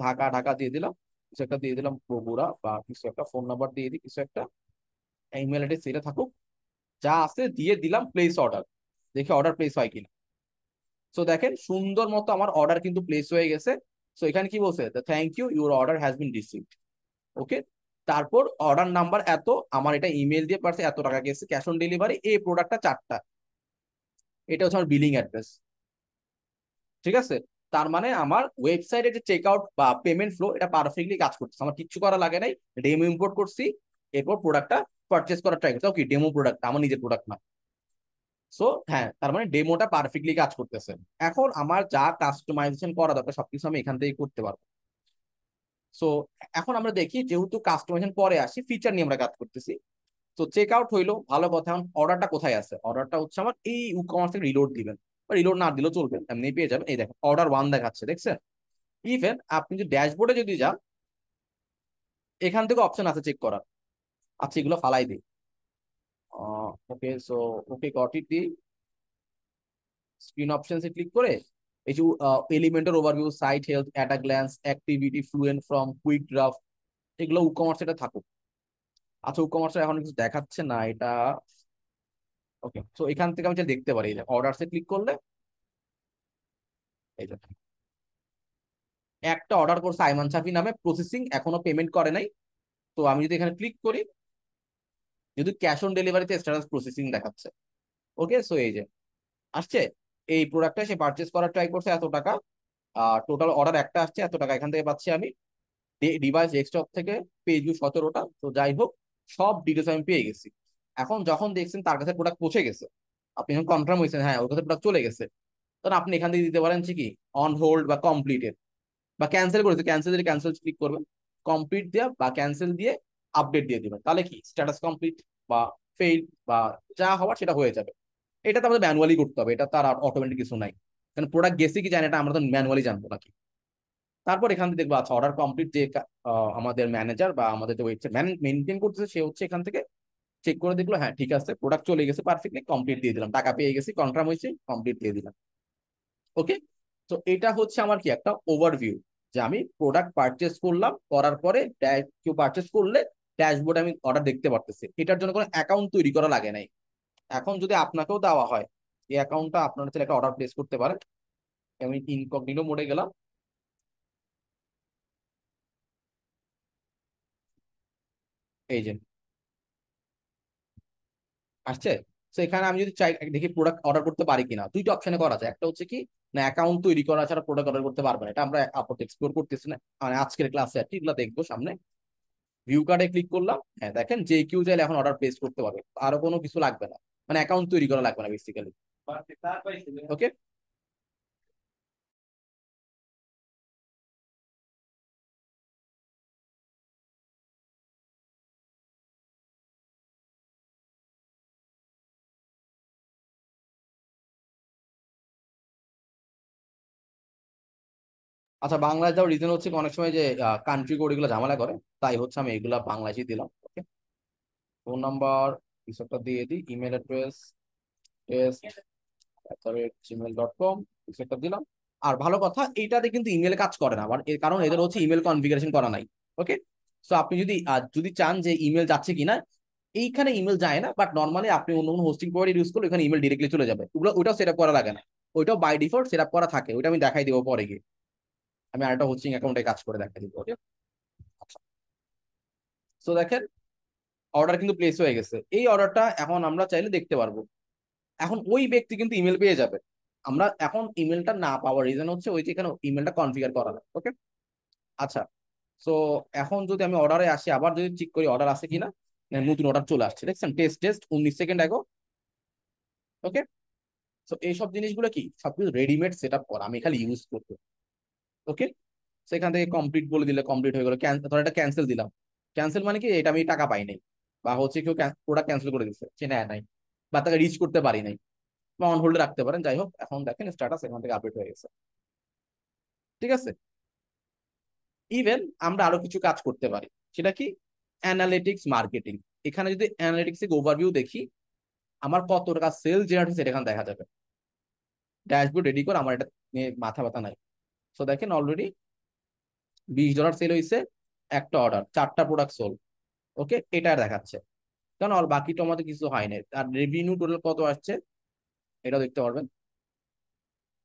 ঢাকা ঢাকা দিয়ে দিলাম কিছু একটা দিয়ে দিলাম বগুড়া বা কিছু একটা ফোন নাম্বার দিয়ে দিই কিছু একটা ইমেল অ্যাড্রেস সেটা থাকুক যা আছে দিয়ে দিলাম প্লেস অর্ডার দেখে অর্ডার প্লেস হয় কিনা সো দেখেন সুন্দর মতো আমার অর্ডার কিন্তু প্লেস হয়ে গেছে সো এখানে কি বলছে thank you your order has been received okay তারপর অর্ডার নাম্বার এত আমার এটা ইমেল দিয়ে পারছে এত টাকা গেছে ক্যাশ অন ডেলিভারি এই প্রোডাক্টটা চারটা এটা হচ্ছে আমার বিলিং অ্যাড্রেস ঠিক আছে তার মানে আমার ওয়েবসাইটে যে চেক আউট বা পেমেন্ট ফ্লো এটা পারফেক্টলি কাজ করছে আমার কিচ্ছু করা লাগে নাই ডেমো ইম্পোর্ট করছি এরপর প্রোডাক্টটা পারচেস করার ট্রাই করছে ওকে ডেমো প্রোডাক্ট আমার নিজের প্রোডাক্ট না সো হ্যাঁ তার মানে ডেমোটা পারফেক্টলি কাজ করতেছে এখন আমার যা কাস্টমাইজেশন করা দরকার সবকিছু আমি এখান থেকে করতে পারবো সো এখন আমরা দেখি যেহেতু কাস্টমাইজেশন পরে আসি ফিচার নিয়ে আমরা কাজ করতেছি তো চেক আউট হইলো ভালো কথা এখন অর্ডারটা কোথায় আছে অর্ডারটা হচ্ছে আমার এই ই কমার্স থেকে রিলোড দিবেন বা রিলোড না দিলেও চলবে এমনি পেয়ে যাবেন এই দেখেন অর্ডার ওয়ান দেখাচ্ছে দেখছেন ইভেন আপনি যদি ড্যাশবোর্ডে যদি যান এখান থেকে অপশন আছে চেক করার আচ্ছা এগুলো ফালাই দিই okay so okay got it দিই স্ক্রিন অপশনসে ক্লিক করে এই যে elemental overview site health at a glance activity fluent from quick draft এগুলো উ কমার্স এটা থাকুক আচ্ছা উ কমার্স এখন কিছু দেখাচ্ছে না এটা ওকে তো এখান থেকে আমি দেখতে পারি অর্ডারসে ক্লিক করলে এই যে একটা অর্ডার করছে আইমান সাফি নামে প্রসেসিং এখনো পেমেন্ট করে নাই তো আমি যদি এখানে ক্লিক করি যদি ক্যাশ অন ডেলিভারিতে স্ট্যাটাস প্রসেসিং দেখাচ্ছে ওকে সো এই যে আসছে এই প্রোডাক্টটা সে পারচেস করার ট্রাই করছে এত টাকা টোটাল অর্ডার একটা আসছে এত টাকা এখান থেকে পাচ্ছি আমি ডিভাইস ডেস্কটপ থেকে পেজু সতেরোটা তো যাই হোক সব ডিটেলস আমি পেয়ে গেছি এখন যখন দেখছেন তার কাছে প্রোডাক্ট পৌঁছে গেছে আপনি যখন কনফার্ম হয়েছেন হ্যাঁ ওর কাছে প্রোডাক্ট চলে গেছে তখন আপনি এখান থেকে দিতে পারেন হচ্ছে কি অন হোল্ড বা কমপ্লিটেড বা ক্যান্সেল করেছে ক্যান্সেল যদি ক্যান্সেল ক্লিক করবেন কমপ্লিট দেওয়া বা ক্যান্সেল দিয়ে আপডেট দিয়ে দেবেন তাহলে কি স্ট্যাটাস কমপ্লিট বা ফেইল বা যা হওয়ার সেটা হয়ে যাবে এটা তো আমাদের ম্যানুয়ালি করতে হবে এটা তার অটোমেটিক কিছু নাই কারণ প্রোডাক্ট গেছে কি জানে এটা আমরা তো ম্যানুয়ালি জানবো নাকি তারপর এখান থেকে দেখবো আচ্ছা অর্ডার কমপ্লিট যে আমাদের ম্যানেজার বা আমাদের যে ওয়েবসাইট মেনটেন করতেছে সে হচ্ছে এখান থেকে চেক করে দেখলো হ্যাঁ ঠিক আছে প্রোডাক্ট চলে গেছে পারফেক্টলি কমপ্লিট দিয়ে দিলাম টাকা পেয়ে গেছি কনফার্ম হয়েছে কমপ্লিট দিয়ে দিলাম ওকে তো এটা হচ্ছে আমার কি একটা ওভারভিউ যে আমি প্রোডাক্ট পারচেস করলাম করার পরে কেউ পারচেস করলে ড্যাশবোর্ডে আমি অর্ডার দেখতে পারতেছি এটার জন্য কোনো অ্যাকাউন্ট তৈরি করা লাগে নাই এখন যদি আপনাকেও দেওয়া হয় এই অ্যাকাউন্টটা আপনারা চাইলে একটা অর্ডার প্লেস করতে পারেন আমি ইনকগনিটো মরে গেলাম এই যে আসছে তো এখানে আমি যদি চাই দেখি প্রোডাক্ট অর্ডার করতে পারি কিনা দুইটা অপশানে করা যায় একটা হচ্ছে কি না মানে অ্যাকাউন্ট তৈরি করা ছাড়া প্রোডাক্ট অর্ডার করতে পারবে না এটা আমরা আপাতত এক্সপ্লোর করতেছি না মানে আজকের ক্লাসে আর কি এগুলো দেখবো সামনে ভিউ কার্ডে ক্লিক করলাম হ্যাঁ দেখেন যে কেউ চাইলে এখন অর্ডার প্লেস করতে পারবে আরো কোনো কিছু লাগবে না মানে অ্যাকাউন্ট তৈরি করা লাগবে না বেসিক্যালি ওকে আচ্ছা বাংলায় যাওয়ার রিজন হচ্ছে অনেক সময় যে কান্ট্রি কোড এগুলো ঝামেলা করে তাই হচ্ছে আমি এগুলা বাংলাদেশই দিলাম ওকে ফোন নাম্বার ইউজারটা দিয়ে দিই email address test dot com দিলাম আর ভালো কথা এইটাতে কিন্তু ইমেল কাজ করে না কারণ এদের হচ্ছে ইমেল কনফিগারেশন করা নাই ওকে সো আপনি যদি যদি চান যে ইমেল যাচ্ছে কিনা এইখানে ইমেল যায় না বাট নর্মালি আপনি অন্য কোনো হোস্টিং প্রোভাইডার ইউজ করলে এখানে ইমেল ডিরেক্টলি চলে যাবে ওগুলো ওইটাও সেট আপ করা লাগে না ওইটাও বাই ডিফল্ট সেট আপ করা থাকে ওইটা আমি দেখাই দেবো পরে গিয়ে আমি আরেকটা হোস্টিং অ্যাকাউন্টে কাজ করে দেখাই দেবো ওকে সো আচ্ছা। দেখেন অর্ডার কিন্তু প্লেস হয়ে গেছে এই অর্ডারটা এখন আমরা চাইলে দেখতে পারবো এখন ওই ব্যক্তি কিন্তু ইমেল পেয়ে যাবে আমরা এখন ইমেলটা না পাওয়ার রিজন হচ্ছে ওই যে এখানে ইমেলটা কনফিগার করা না ওকে আচ্ছা সো এখন যদি আমি অর্ডারে আসি আবার যদি চেক করি অর্ডার আছে কিনা নতুন অর্ডার চলে আসছে দেখছেন টেস্ট টেস্ট উনিশ সেকেন্ড এগো ওকে সো এইসব জিনিসগুলো কি সবকিছু রেডিমেড সেট আপ করা আমি খালি ইউজ করবো ওকে সেখান থেকে কমপ্লিট বলে দিলে কমপ্লিট হয়ে গেলো ধর এটা ক্যান্সেল দিলাম ক্যান্সেল মানে কি এটা আমি টাকা পাইনি বা হচ্ছে কেউ প্রোডাক্ট ক্যান্সেল করে দিচ্ছে সে নেয় নাই বা তাকে রিচ করতে পারি নাই বা অন হোল্ডে রাখতে পারেন যাই হোক এখন দেখেন স্ট্যাটাস এখান থেকে আপডেট হয়ে গেছে ঠিক আছে ইভেন আমরা আরো কিছু কাজ করতে পারি সেটা কি অ্যানালিটিক্স মার্কেটিং এখানে যদি অ্যানালিটিক্স এর ওভারভিউ দেখি আমার কত টাকা সেল জেনারেট হচ্ছে এখানে দেখা যাবে ড্যাশবোর্ড রেডি করে আমার এটা নিয়ে মাথা ব্যথা নাই সো দেখেন অলরেডি বিশ ডলার সেল হয়েছে একটা অর্ডার চারটা প্রোডাক্ট সোল্ড ওকে এটা দেখাচ্ছে কারণ আর বাকি তো আমাদের কিছু হয় না আর রেভিনিউ টোটাল কত আসছে এটাও দেখতে পারবেন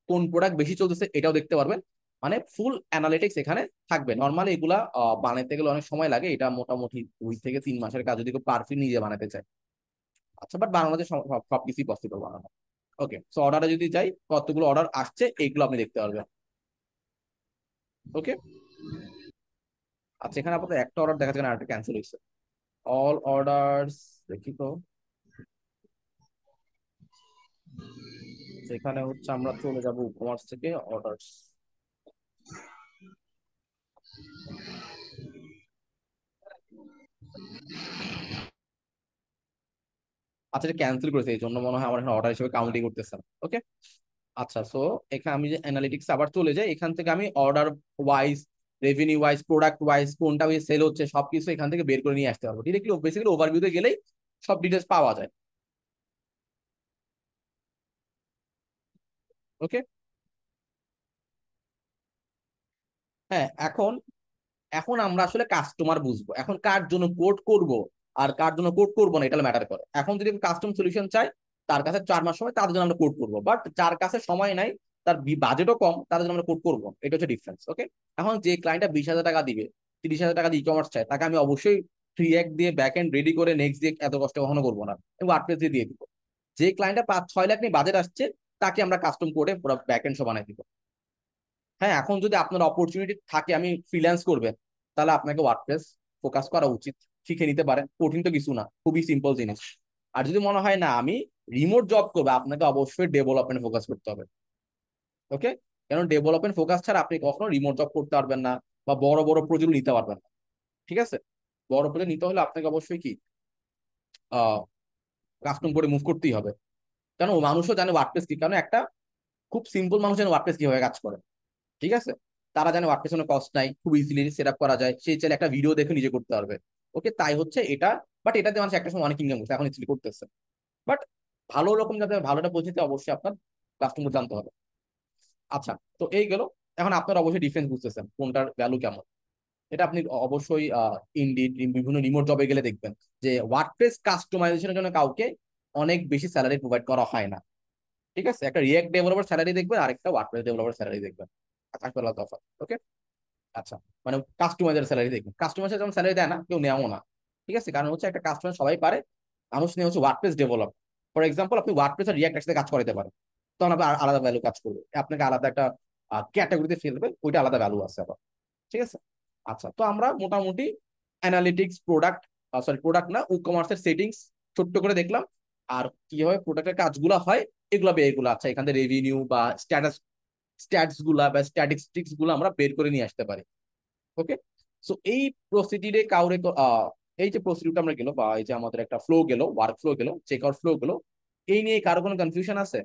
কোন প্রোডাক্ট বেশি চলতেছে এটাও দেখতে পারবেন মানে ফুল অ্যানালিটিক্স এখানে থাকবে নর্মালি এগুলা বানাতে গেলে অনেক সময় লাগে এটা মোটামুটি দুই থেকে তিন মাসের কাজ যদি কেউ পারফিউম নিজে বানাতে চায় আচ্ছা বাট সব সবকিছুই পসিবল বানানো ওকে সো অর্ডারে যদি যাই কতগুলো অর্ডার আসছে এইগুলো আপনি দেখতে পারবেন ওকে আচ্ছা এখানে আপাতত একটা অর্ডার দেখা যাচ্ছে না আরেকটা ক্যান্সেল হয়েছে all orders দেখি তো সেখানে হচ্ছে আমরা চলে যাব কমার্স থেকে অর্ডার আচ্ছা এটা ক্যান্সেল করেছে এই জন্য মনে হয় আমার এখানে অর্ডার হিসেবে কাউন্টিং করতেছে না ওকে আচ্ছা সো এখানে আমি যে অ্যানালিটিক্স আবার চলে যাই এখান থেকে আমি order wise revenue wise product wise কোনটা ওই সেল হচ্ছে সবকিছু এখান থেকে বের করে নিয়ে আসতে পারবো ডিরেক্টলি বেসিক্যালি ওভারভিউতে গেলেই সব ডিটেলস পাওয়া যায় ওকে হ্যাঁ এখন এখন আমরা আসলে কাস্টমার বুঝবো এখন কার জন্য কোড করব আর কার জন্য কোড করবো না এটা ম্যাটার করে এখন যদি কাস্টম সলিউশন চাই তার কাছে চার মাস সময় তার জন্য আমরা কোড করবো বাট যার কাছে সময় নাই তার বাজেটও কম তার জন্য আমরা কোর্ট করবো এটা হচ্ছে ডিফারেন্স ওকে এখন যে ক্লায়েন্টটা বিশ হাজার টাকা দিবে তিরিশ হাজার টাকা দিয়ে ই কমার্স চায় তাকে আমি অবশ্যই থ্রি এক দিয়ে ব্যাক এন্ড রেডি করে নেক্সট দিয়ে এত কষ্ট কখনো করবো না ওয়ার্ডপ্রেস দিয়ে দিয়ে দিব যে ক্লায়েন্টটা পাঁচ ছয় লাখ নিয়ে বাজেট আসছে তাকে আমরা কাস্টম কোডে পুরো ব্যাক এন্ড সব বানাই দিব হ্যাঁ এখন যদি আপনার অপরচুনিটি থাকে আমি ফ্রিল্যান্স করবেন তাহলে আপনাকে ওয়ার্ডপ্রেস ফোকাস করা উচিত শিখে নিতে পারেন কঠিন তো কিছু না খুবই সিম্পল জিনিস আর যদি মনে হয় না আমি রিমোট জব করবো আপনাকে অবশ্যই ডেভেলপমেন্ট ফোকাস করতে হবে ওকে কারণ ডেভেলপমেন্ট ফোকাস ছাড়া আপনি কখনো রিমোট জব করতে পারবেন না বা বড় বড় প্রজেক্ট নিতে পারবেন না ঠিক আছে বড় প্রজেক্ট নিতে হলে আপনাকে অবশ্যই কি কাস্টম করে মুভ করতেই হবে কেন মানুষও জানে ওয়ার্ডপ্রেস কি কারণ একটা খুব সিম্পল মানুষ জানে ওয়ার্ডপ্রেস কিভাবে কাজ করে ঠিক আছে তারা জানে ওয়ার্ডপ্রেস কোনো কস্ট নাই খুব ইজিলি সেট আপ করা যায় সেই চাইলে একটা ভিডিও দেখে নিজে করতে পারবে ওকে তাই হচ্ছে এটা বাট এটাতে মানুষ একটা সময় অনেক ইনকাম করছে এখন ইজিলি করতেছে বাট ভালো রকম যাতে ভালোটা পৌঁছতে অবশ্যই আপনার কাস্টমার জানতে হবে আচ্ছা তো এই গেল এখন আপনারা অবশ্যই ডিফারেন্স বুঝতেছেন কোনটার ভ্যালু কেমন এটা আপনি অবশ্যই ইন্ডি বিভিন্ন রিমোট জবে গেলে দেখবেন যে ওয়ার্ডপ্রেস কাস্টমাইজেশনের জন্য কাউকে অনেক বেশি স্যালারি প্রোভাইড করা হয় না ঠিক আছে একটা রিয়েক্ট ডেভেলপার স্যালারি দেখবেন আরেকটা ওয়ার্ডপ্রেস ডেভেলপার স্যালারি দেখবেন ওকে আচ্ছা, আচ্ছা মানে কাস্টমাইজার স্যালারি দেখবেন কাস্টমাইজের যেমন স্যালারি দেয় না কেউ নেও না ঠিক আছে কারণ হচ্ছে একটা কাস্টমার সবাই পারে মানুষ নিয়ে হচ্ছে ওয়ার্ডপ্রেস ডেভেলপ ফর এক্সাম্পল আপনি ওয়ার্ডপ্রেস আর রিয়াক্ট একসাথে কাজ করাতে পারেন তখন আপনার আলাদা ভ্যালু কাজ করবে আপনাকে আলাদা একটা ক্যাটাগরিতে ফেলবে ওইটা আলাদা ভ্যালু আছে আবার ঠিক আছে আচ্ছা তো আমরা মোটামুটি অ্যানালিটিক্স প্রোডাক্ট সরি প্রোডাক্ট না ই কমার্সের সেটিংস ছোট্ট করে দেখলাম আর কিভাবে প্রোডাক্টের কাজগুলো হয় এগুলো এগুলো আচ্ছা এখান থেকে রেভিনিউ বা স্ট্যাটাস স্ট্যাটস গুলা বা স্ট্যাটিস্টিক্স গুলো আমরা বের করে নিয়ে আসতে পারি ওকে সো এই প্রসিডিউরে কাউরে এই যে প্রসিডিউরটা আমরা গেলো বা এই যে আমাদের একটা ফ্লো গেলো ওয়ার্ক ফ্লো গেলো চেক আউট ফ্লো গেলো এই নিয়ে কারো কোনো কনফিউশন আছে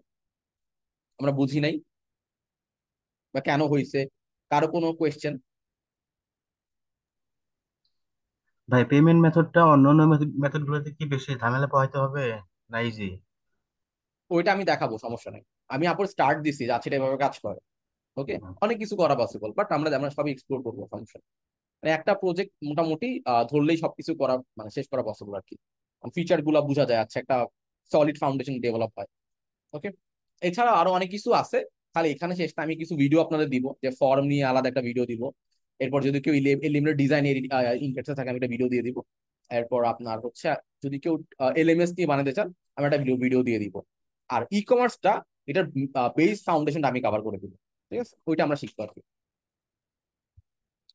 আমরা বুঝি নাই বা কেন হয়েছে কারো কোনো কোয়েশ্চেন ভাই পেমেন্ট মেথডটা অন্যান্য মেথড গুলোতে কি বেশি ঝামেলা পোহাইতে হবে নাই ইজি ওইটা আমি দেখাবো সমস্যা নাই আমি আপনার স্টার্ট দিছি যা আচ্ছা সেটা এভাবে কাজ করে ওকে অনেক কিছু করা পসিবল বাট আমরা আমরা সবই এক্সপ্লোর করবো সমস্যা মানে একটা প্রজেক্ট মোটামুটি ধরলেই সবকিছু করা মানে শেষ করা পসিবল আর কি ফিচার গুলা বোঝা যায় আচ্ছা একটা সলিড ফাউন্ডেশন ডেভেলপ হয় ওকে এছাড়া আরো অনেক কিছু আছে খালি এখানে শেষ আমি কিছু ভিডিও আপনাদের দিব যে ফর্ম নিয়ে আলাদা একটা ভিডিও দিব এরপর যদি কেউ এলিমেন্ট ডিজাইন ইন্টারেস্টে থাকে আমি একটা ভিডিও দিয়ে দিব এরপর আপনার হচ্ছে যদি কেউ এলএমএস নিয়ে বানাতে চান আমি একটা ভিডিও ভিডিও দিয়ে দিব আর ই কমার্সটা এটার বেস ফাউন্ডেশনটা আমি কভার করে দিব ঠিক আছে ওইটা আমরা শিখতে পারবো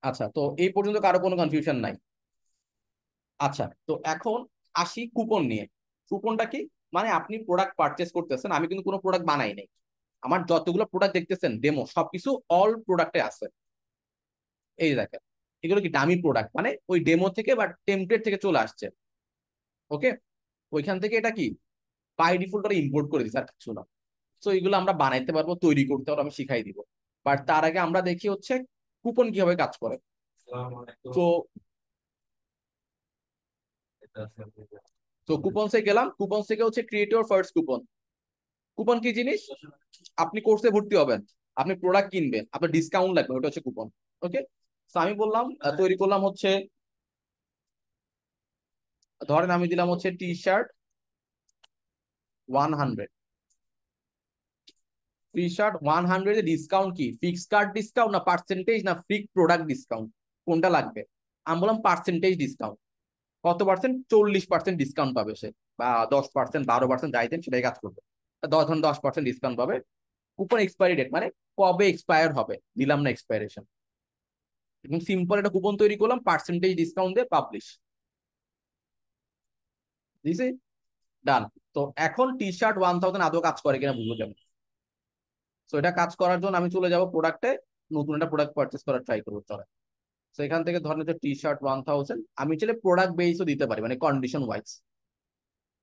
আচ্ছা তো এই পর্যন্ত কারো কোনো কনফিউশন নাই আচ্ছা তো এখন আসি কুপন নিয়ে কুপনটা কি মানে আপনি প্রোডাক্ট পারচেস করতেছেন আমি কিন্তু কোনো প্রোডাক্ট বানাই নাই আমার যতগুলো প্রোডাক্ট দেখতেছেন ডেমো সবকিছু অল প্রোডাক্টে আছে এই দেখেন এগুলো কি ডামি প্রোডাক্ট মানে ওই ডেমো থেকে বা টেমপ্লেট থেকে চলে আসছে ওকে ওইখান থেকে এটা কি বাই ডিফল্ট ওরা ইম্পোর্ট করে দিচ্ছে আর কিছু না সো এগুলো আমরা বানাইতে পারবো তৈরি করতে পারবো আমি শিখাই দিব বাট তার আগে আমরা দেখি হচ্ছে কুপন কিভাবে কাজ করে তো তো কুপনসে গেলাম কুপন থেকে হচ্ছে create your first coupon coupon কি জিনিস আপনি কোর্সে ভর্তি হবেন আপনি প্রোডাক্ট কিনবেন আপনার ডিসকাউন্ট লাগবে ওটা হচ্ছে কুপন ওকে আমি বললাম হ্যাঁ। তৈরি করলাম হচ্ছে ধরেন আমি দিলাম হচ্ছে T shirt one hundred T shirt one hundred discount কি ফিক্স কার্ড ডিসকাউন্ট না পার্সেন্টেজ না ফিক্স প্রোডাক্ট ডিসকাউন্ট কোনটা লাগবে আমি বললাম পার্সেন্টেজ ডিসকাউন্ট কত পার্সেন্ট চল্লিশ পার্সেন্ট ডিসকাউন্ট পাবে সে বা দশ পার্সেন্ট বারো পার্সেন্ট যাই দেন সেটাই কাজ করবে ধরুন দশ পার্সেন্ট ডিসকাউন্ট পাবে কুপন এক্সপায়ারি ডেট মানে কবে এক্সপায়ার হবে দিলাম না এক্সপায়ারেশন এবং সিম্পল একটা কুপন তৈরি করলাম পার্সেন্টেজ ডিসকাউন্ট দিয়ে পাবলিশ দিছি ডান তো এখন টি শার্ট ওয়ান থাউজেন্ড আদৌ কাজ করে কিনা বুঝবো যাবে তো এটা কাজ করার জন্য আমি চলে যাবো প্রোডাক্টে নতুন একটা প্রোডাক্ট পারচেস করার ট্রাই করবো চলে সেখান থেকে ধরেন হচ্ছে টি শার্ট ওয়ান থাউজেন্ড আমি চাইলে প্রোডাক্ট বেসও দিতে পারি মানে কন্ডিশন ওয়াইজ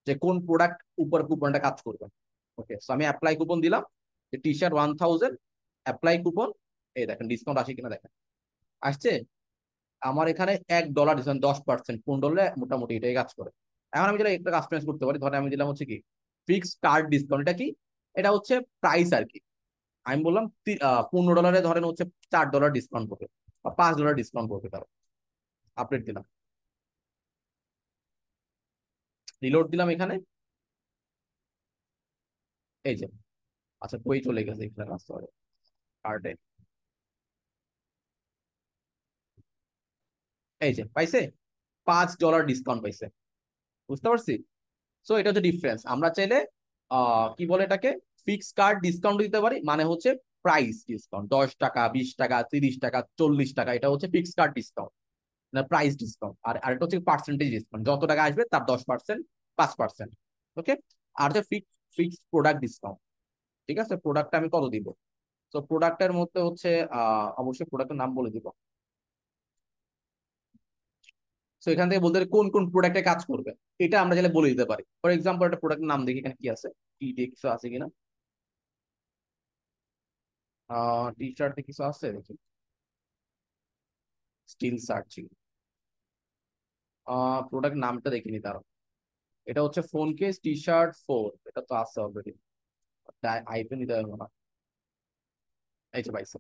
যে কোন প্রোডাক্ট উপর কুপনটা কাজ করবে ওকে সো আমি অ্যাপ্লাই কুপন দিলাম যে T shirt one thousand apply coupon এই দেখেন ডিসকাউন্ট আসে কিনা দেখেন আসছে আমার এখানে এক ডলার ডিসকাউন্ট দশ পার্সেন্ট কোন ডলারে মোটামুটি এটাই কাজ করে এখন আমি যেটা একটা কাস্টমাইজ করতে পারি ধরেন আমি দিলাম হচ্ছে কি ফিক্সড কার্ড ডিসকাউন্ট এটা কি এটা হচ্ছে প্রাইস আর কি আমি বললাম পনেরো ডলারে ধরেন হচ্ছে চার ডলার ডিসকাউন্ট করবে পাঁচ ডলার ডিসকাউন্ট করতে পারো আপডেট দিলাম রিলোড দিলাম এখানে এই যে আচ্ছা কই চলে গেছে এখানে আসতে কার্ডে এই যে পাইছে পাঁচ ডলার ডিসকাউন্ট পাইছে বুঝতে পারছি সো এটা হচ্ছে ডিফারেন্স আমরা চাইলে কি বলে এটাকে ফিক্স কার্ড ডিসকাউন্ট দিতে পারি মানে হচ্ছে প্রাইস ডিসকাউন্ট দশ টাকা বিশ টাকা তিরিশ টাকা চল্লিশ টাকা এটা হচ্ছে fixed cart discount price discount আর আরেকটা হচ্ছে পার্সেন্টেজ ডিসকাউন্ট যত টাকা আসবে তার দশ পার্সেন্ট পাঁচ পার্সেন্ট ওকে আর হচ্ছে ফিক্স ফিক্স প্রোডাক্ট ডিসকাউন্ট ঠিক আছে প্রোডাক্টটা আমি কত দিব তো প্রোডাক্টের মধ্যে হচ্ছে অবশ্যই প্রোডাক্টের নাম বলে দিব তো এখান থেকে বলতে কোন কোন প্রোডাক্টে কাজ করবে এটা আমরা চাইলে বলে দিতে পারি ফর এক্সাম্পল একটা প্রোডাক্টের নাম দেখি এখানে কি আছে কি ডেক্স আছে কিনা টি শার্টে কিছু আছে দেখি স্টিল সার্চিং প্রোডাক্ট নামটা দেখিনি তারা এটা হচ্ছে phone case T shirt four এটা তো আছে অলরেডি আইপে নিতে হবে না এই যে পাইছে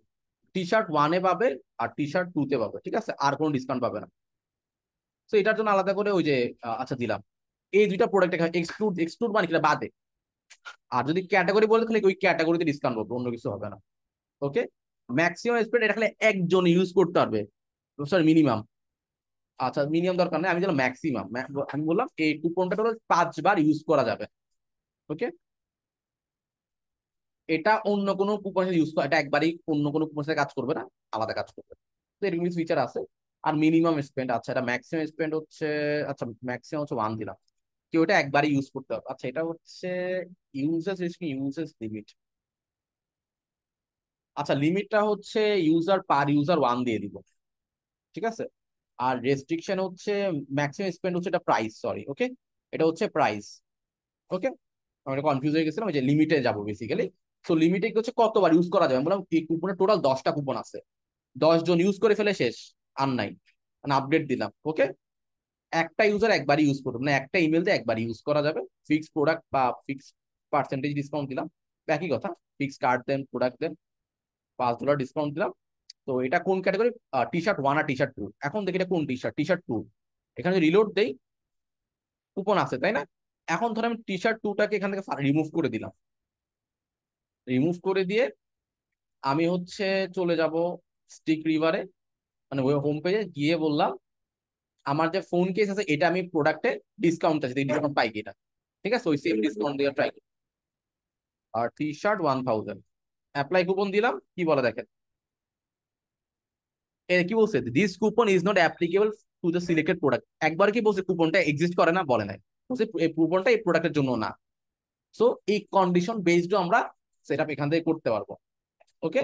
টি শার্ট ওয়ানে পাবে আর টি শার্ট টু তে পাবে ঠিক আছে আর কোনো ডিসকাউন্ট পাবে না তো এটার জন্য আলাদা করে ওই যে আচ্ছা দিলাম এই দুইটা প্রোডাক্ট এক্সক্লুড এক্সক্লুড মানে কি বাদে আর যদি ক্যাটাগরি বলে খালি ওই ক্যাটাগরিতে ডিসকাউন্ট করবো অন্য কিছু হবে না ওকে ম্যাক্সিমাম স্পিড এটা খালি একজন ইউজ করতে পারবে সরি মিনিমাম আচ্ছা মিনিমাম দরকার নেই আমি যেন ম্যাক্সিমাম আমি বললাম এই কুপনটা টোটাল পাঁচবার ইউজ করা যাবে ওকে এটা অন্য কোনো কুপনের ইউজ করা এটা একবারই অন্য কোনো কুপনের কাজ করবে না আলাদা কাজ করবে তো এরকম কিছু ফিচার আছে আর মিনিমাম স্পেন্ড আচ্ছা এটা ম্যাক্সিমাম স্পেন্ড হচ্ছে আচ্ছা ম্যাক্সিমাম হচ্ছে ওয়ান দিলাম কেউ এটা একবারই ইউজ করতে হবে আচ্ছা এটা হচ্ছে ইউজেস ইউজেস লিমিট আচ্ছা লিমিটটা হচ্ছে ইউজার পার ইউজার ওয়ান দিয়ে দিব ঠিক আছে আর রেস্ট্রিকশন হচ্ছে ম্যাক্সিমাম স্পেন্ড হচ্ছে এটা প্রাইস সরি ওকে এটা হচ্ছে প্রাইস ওকে আমরা কনফিউজ হয়ে গেছিলাম যে লিমিটে যাবো বেসিক্যালি সো লিমিটে হচ্ছে কতবার ইউজ করা যাবে বললাম এই কুপনে টোটাল দশটা কুপন আছে দশ জন ইউজ করে ফেলে শেষ আর নাই মানে আপডেট দিলাম ওকে একটা ইউজার একবারই ইউজ করবে মানে একটা ইমেল দিয়ে একবার ইউজ করা যাবে ফিক্সড প্রোডাক্ট বা ফিক্সড পার্সেন্টেজ ডিসকাউন্ট দিলাম একই কথা ফিক্সড কার্ড দেন প্রোডাক্ট দেন পাঁচ ডলার ডিসকাউন্ট দিলাম তো এটা কোন ক্যাটাগরি টি শার্ট ওয়ান আর টি শার্ট টু এখন দেখি এটা কোন T shirt T shirt two এখানে যদি রিলোড দেই কুপন আছে তাই না এখন ধর আমি টি শার্ট টুটাকে এখান থেকে রিমুভ করে দিলাম রিমুভ করে দিয়ে আমি হচ্ছে চলে যাব স্টিক রিভারে মানে ওই হোম পেজে গিয়ে বললাম আমার যে ফোন কেস আছে এটা আমি প্রোডাক্টে ডিসকাউন্ট আছে ডিসকাউন্ট পাই কিনা ঠিক আছে ওই সেম ডিসকাউন্ট দিয়ে ট্রাই আর T shirt one thousand apply coupon দিলাম কি বলে দেখেন কি বলছে this coupon is not applicable to the selected product একবার কি বলছে কুপনটা এক্সিস্ট করে না বলে নাই বলছে এই কুপনটা এই প্রোডাক্টের জন্য না সো এই কন্ডিশন বেসড আমরা সেট এখান থেকে করতে পারবো ওকে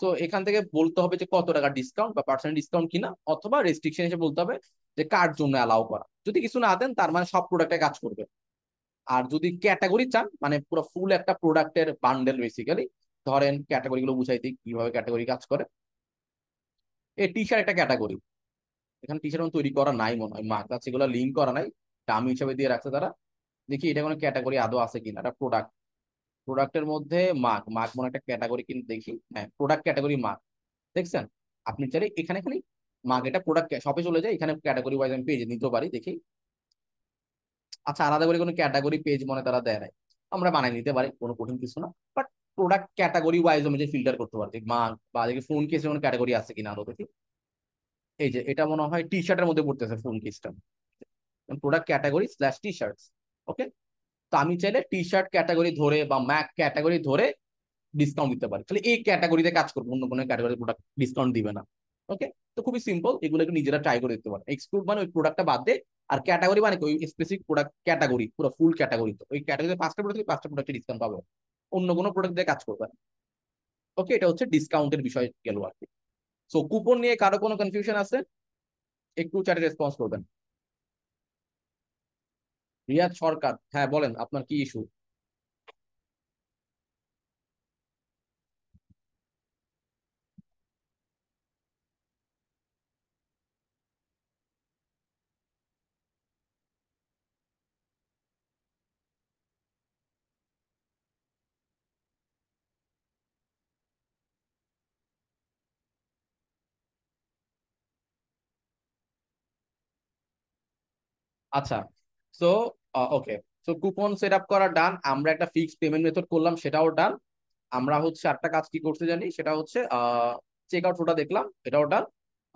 সো এখান থেকে বলতে হবে যে কত টাকা ডিসকাউন্ট বা পার্সেন্ট ডিসকাউন্ট কিনা অথবা রেস্ট্রিকশন হিসেবে বলতে হবে যে কার জন্য অ্যালাউ করা যদি কিছু না দেন তার মানে সব প্রোডাক্টে কাজ করবে আর যদি ক্যাটাগরি চান মানে পুরো ফুল একটা প্রোডাক্টের বান্ডেল বেসিক্যালি ধরেন ক্যাটাগরিগুলো বুঝাইতে কিভাবে ক্যাটাগরি কাজ করে এই টি শার্ট একটা ক্যাটাগরি এখানে টি শার্ট তৈরি করা নাই মনে হয় মার কাছে এগুলো লিঙ্ক করা নাই দাম হিসাবে দিয়ে রাখছে তারা দেখি এটা কোনো ক্যাটাগরি আদৌ আছে কিনা এটা প্রোডাক্ট প্রোডাক্টের মধ্যে মার্ক মার্ক মনে একটা ক্যাটাগরি কিন্তু দেখি হ্যাঁ প্রোডাক্ট ক্যাটাগরি মার্ক দেখছেন আপনি চাইলে এখানে খালি মার্ক এটা প্রোডাক্ট শপে চলে যায় এখানে ক্যাটাগরি ওয়াইজ আমি পেয়ে নিতে পারি দেখি আচ্ছা আলাদা করে কোনো ক্যাটাগরি পেজ মনে তারা দেয় নাই আমরা বানিয়ে নিতে পারি কোনো কঠিন কিছু না বাট প্রোডাক্ট ক্যাটাগরি ওয়াইজ আমি যে ফিল্টার করতে পারছি মা বা দেখি ফোন কেসে কোনো ক্যাটাগরি আছে কিনা আরো দেখি এই যে এটা মনে হয় টি শার্টের মধ্যে পড়তেছে ফোন কেসটা product category slash T shirts okay তো আমি চাইলে টি শার্ট ক্যাটাগরি ধরে বা ম্যাক ক্যাটাগরি ধরে ডিসকাউন্ট দিতে পারি তাহলে এই ক্যাটাগরিতে কাজ করবো অন্য কোনো ক্যাটাগরি প্রোডাক্ট ডিসকাউন্ট দিবে না ওকে তো খুবই সিম্পল এগুলো একটু নিজেরা ট্রাই করে দেখতে পারে এক্সক্লুড মানে ওই প্রোডাক্টটা বাদ দিয়ে আর ক্যাটাগরি মানে ওই স্পেসিফিক প্রোডাক্ট ক্যাটাগরি পুরো ফুল ক্যাটাগরি তো ওই ক্যাটাগরি পাঁচটা প্রোডাক্ট পাঁচটা প্রোডাক্টে ডিসকাউন্ট পাবে অন্য কোনো প্রোডাক্ট দিয়ে কাজ করবে ওকে এটা হচ্ছে ডিসকাউন্টের বিষয় গেল আর কি সো কুপন নিয়ে কারো কোনো কনফিউশন আছে একটু চ্যাটে রেসপন্স করবেন রিয়াজ সরকার হ্যাঁ বলেন আপনার কি ইস্যু আচ্ছা so okay so coupon set up করা ডান আমরা একটা ফিক্সড পেমেন্ট মেথড করলাম সেটাও ডান আমরা হচ্ছে আরেকটা কাজ কি করতে জানি সেটা হচ্ছে চেক আউট ওটা দেখলাম এটাও ডান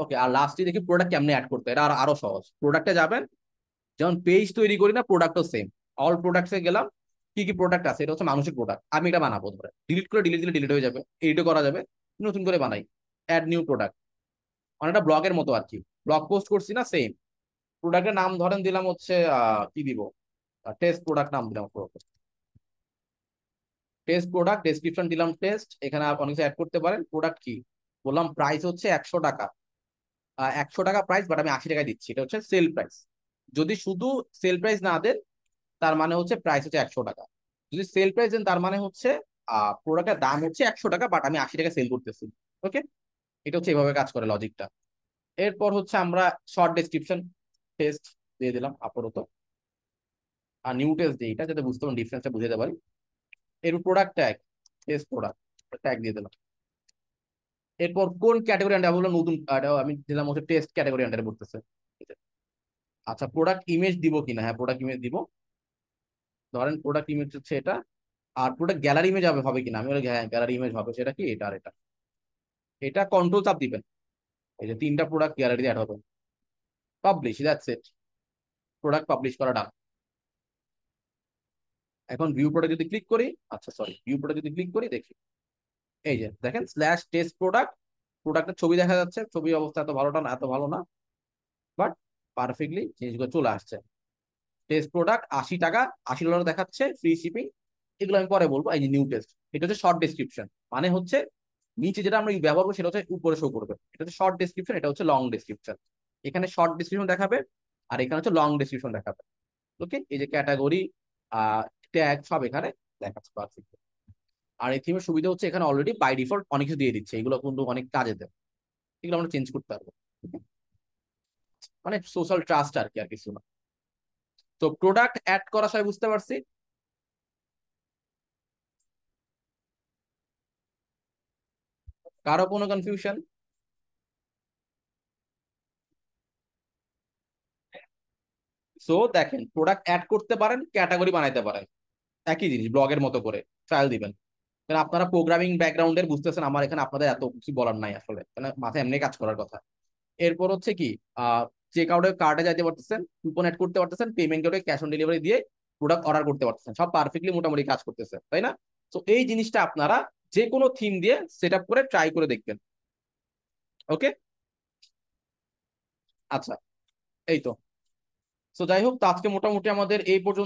ওকে আর লাস্টে দেখি প্রোডাক্ট কেমনে অ্যাড করতে এটা আর আরো সহজ প্রোডাক্টে যাবেন যেমন পেজ তৈরি করি না প্রোডাক্টও সেম অল প্রোডাক্টসে গেলাম কি কি প্রোডাক্ট আছে এটা হচ্ছে মানুষের প্রোডাক্ট আমি এটা বানাবো ধরে ডিলিট করে ডিলিট দিলে ডিলিট হয়ে যাবে এডিটও করা যাবে নতুন করে বানাই অ্যাড নিউ প্রোডাক্ট অনেকটা ব্লগের মতো আর কি ব্লগ পোস্ট করছি না সেম প্রোডাক্টের নাম ধরেন দিলাম হচ্ছে কি দিব টেস্ট প্রোডাক্ট নাম দিলাম টেস্ট প্রোডাক্ট ডেসক্রিপশন দিলাম টেস্ট এখানে অনেক কিছু অ্যাড করতে পারেন প্রোডাক্ট কি বললাম প্রাইস হচ্ছে একশো টাকা একশো টাকা প্রাইস বাট আমি আশি টাকায় দিচ্ছি এটা হচ্ছে সেল প্রাইস যদি শুধু সেল প্রাইস না দেন তার মানে হচ্ছে প্রাইস হচ্ছে একশো টাকা যদি সেল প্রাইস দেন তার মানে হচ্ছে প্রোডাক্টের দাম হচ্ছে একশো টাকা বাট আমি আশি টাকা সেল করতেছি ওকে এটা হচ্ছে এভাবে কাজ করে লজিকটা এরপর হচ্ছে আমরা শর্ট ডেসক্রিপশন টেস্ট দিয়ে দিলাম আপাতত আর নিউ টেস্ট দিই এটা যাতে বুঝতে পারি ডিফারেন্সটা বুঝাতে পারি এরপর product tag test product tag দিয়ে দিলাম এরপর কোন ক্যাটাগরি আন্ডার বললাম নতুন আমি দিলাম হচ্ছে টেস্ট ক্যাটাগরি আন্ডারে পড়তেছে আচ্ছা প্রোডাক্ট ইমেজ দিব কিনা হ্যাঁ প্রোডাক্ট ইমেজ দিব ধরেন প্রোডাক্ট ইমেজ হচ্ছে এটা আর প্রোডাক্ট গ্যালারি ইমেজ হবে হবে কিনা আমি বলি হ্যাঁ গ্যালারি ইমেজ হবে সেটা কি এটা আর এটা এটা কন্ট্রোল চাপ দিবেন এই যে তিনটা প্রোডাক্ট গ্যালারিতে অ্যাড হবে publish that's it product publish করা ডান এখন ভিউ প্রোডাক্ট যদি ক্লিক করি আচ্ছা সরি ভিউ প্রোডাক্ট যদি ক্লিক করি দেখি এই যে দেখেন স্ল্যাশ টেস্ট প্রোডাক্ট প্রোডাক্টের ছবি দেখা যাচ্ছে ছবি অবস্থা এত ভালোটা না এত ভালো না বাট পারফেক্টলি জিনিসগুলো চলে আসছে টেস্ট প্রোডাক্ট আশি টাকা আশি ডলার দেখাচ্ছে ফ্রি শিপিং এগুলো আমি পরে বলবো এই যে নিউ টেস্ট এটা হচ্ছে শর্ট ডিসক্রিপশন মানে হচ্ছে নিচে যেটা আমরা ব্যবহার করবো সেটা হচ্ছে উপরে শো করবে এটা হচ্ছে শর্ট ডিসক্রিপশন এটা হচ্ছে লং ডিসক্রিপশন এখানে শর্ট ডিসক্রিপশন দেখাবে আর এখানে হচ্ছে লং ডিসক্রিপশন দেখাবে ওকে এই যে ক্যাটাগরি ট্যাগ সব এখানে দেখাচ্ছে পারফেক্ট আর এই থিমের সুবিধা হচ্ছে এখানে অলরেডি বাই ডিফল্ট অনেক কিছু দিয়ে দিচ্ছে এগুলো কিন্তু অনেক কাজে দেবে এগুলো আমরা চেঞ্জ করতে পারবো মানে সোশ্যাল ট্রাস্ট আর কি আর কিছু না তো প্রোডাক্ট অ্যাড করা সবাই বুঝতে পারছি কারো কোনো কনফিউশন সো দেখেন প্রোডাক্ট অ্যাড করতে পারেন ক্যাটাগরি বানাইতে পারেন একই জিনিস ব্লগের মতো করে ট্রায়াল দিবেন কারণ মানে আপনারা প্রোগ্রামিং ব্যাকগ্রাউন্ডের বুঝতেছেন আমার এখানে আপনাদের এত কিছু বলার নাই আসলে মানে মাথায় এমনি কাজ করার কথা এরপর হচ্ছে কি চেক আউটে কার্ডে যাইতে পারতেছেন কুপন অ্যাড করতে পারতেছেন পেমেন্ট করে ক্যাশ অন ডেলিভারি দিয়ে প্রোডাক্ট অর্ডার করতে পারতেছেন সব পারফেক্টলি মোটামুটি কাজ করতেছে তাই না তো এই জিনিসটা আপনারা যে কোনো থিম দিয়ে সেট আপ করে ট্রাই করে দেখবেন ওকে আচ্ছা এই তো সো যাই হোক তো আজকে মোটামুটি আমাদের এই পর্যন্ত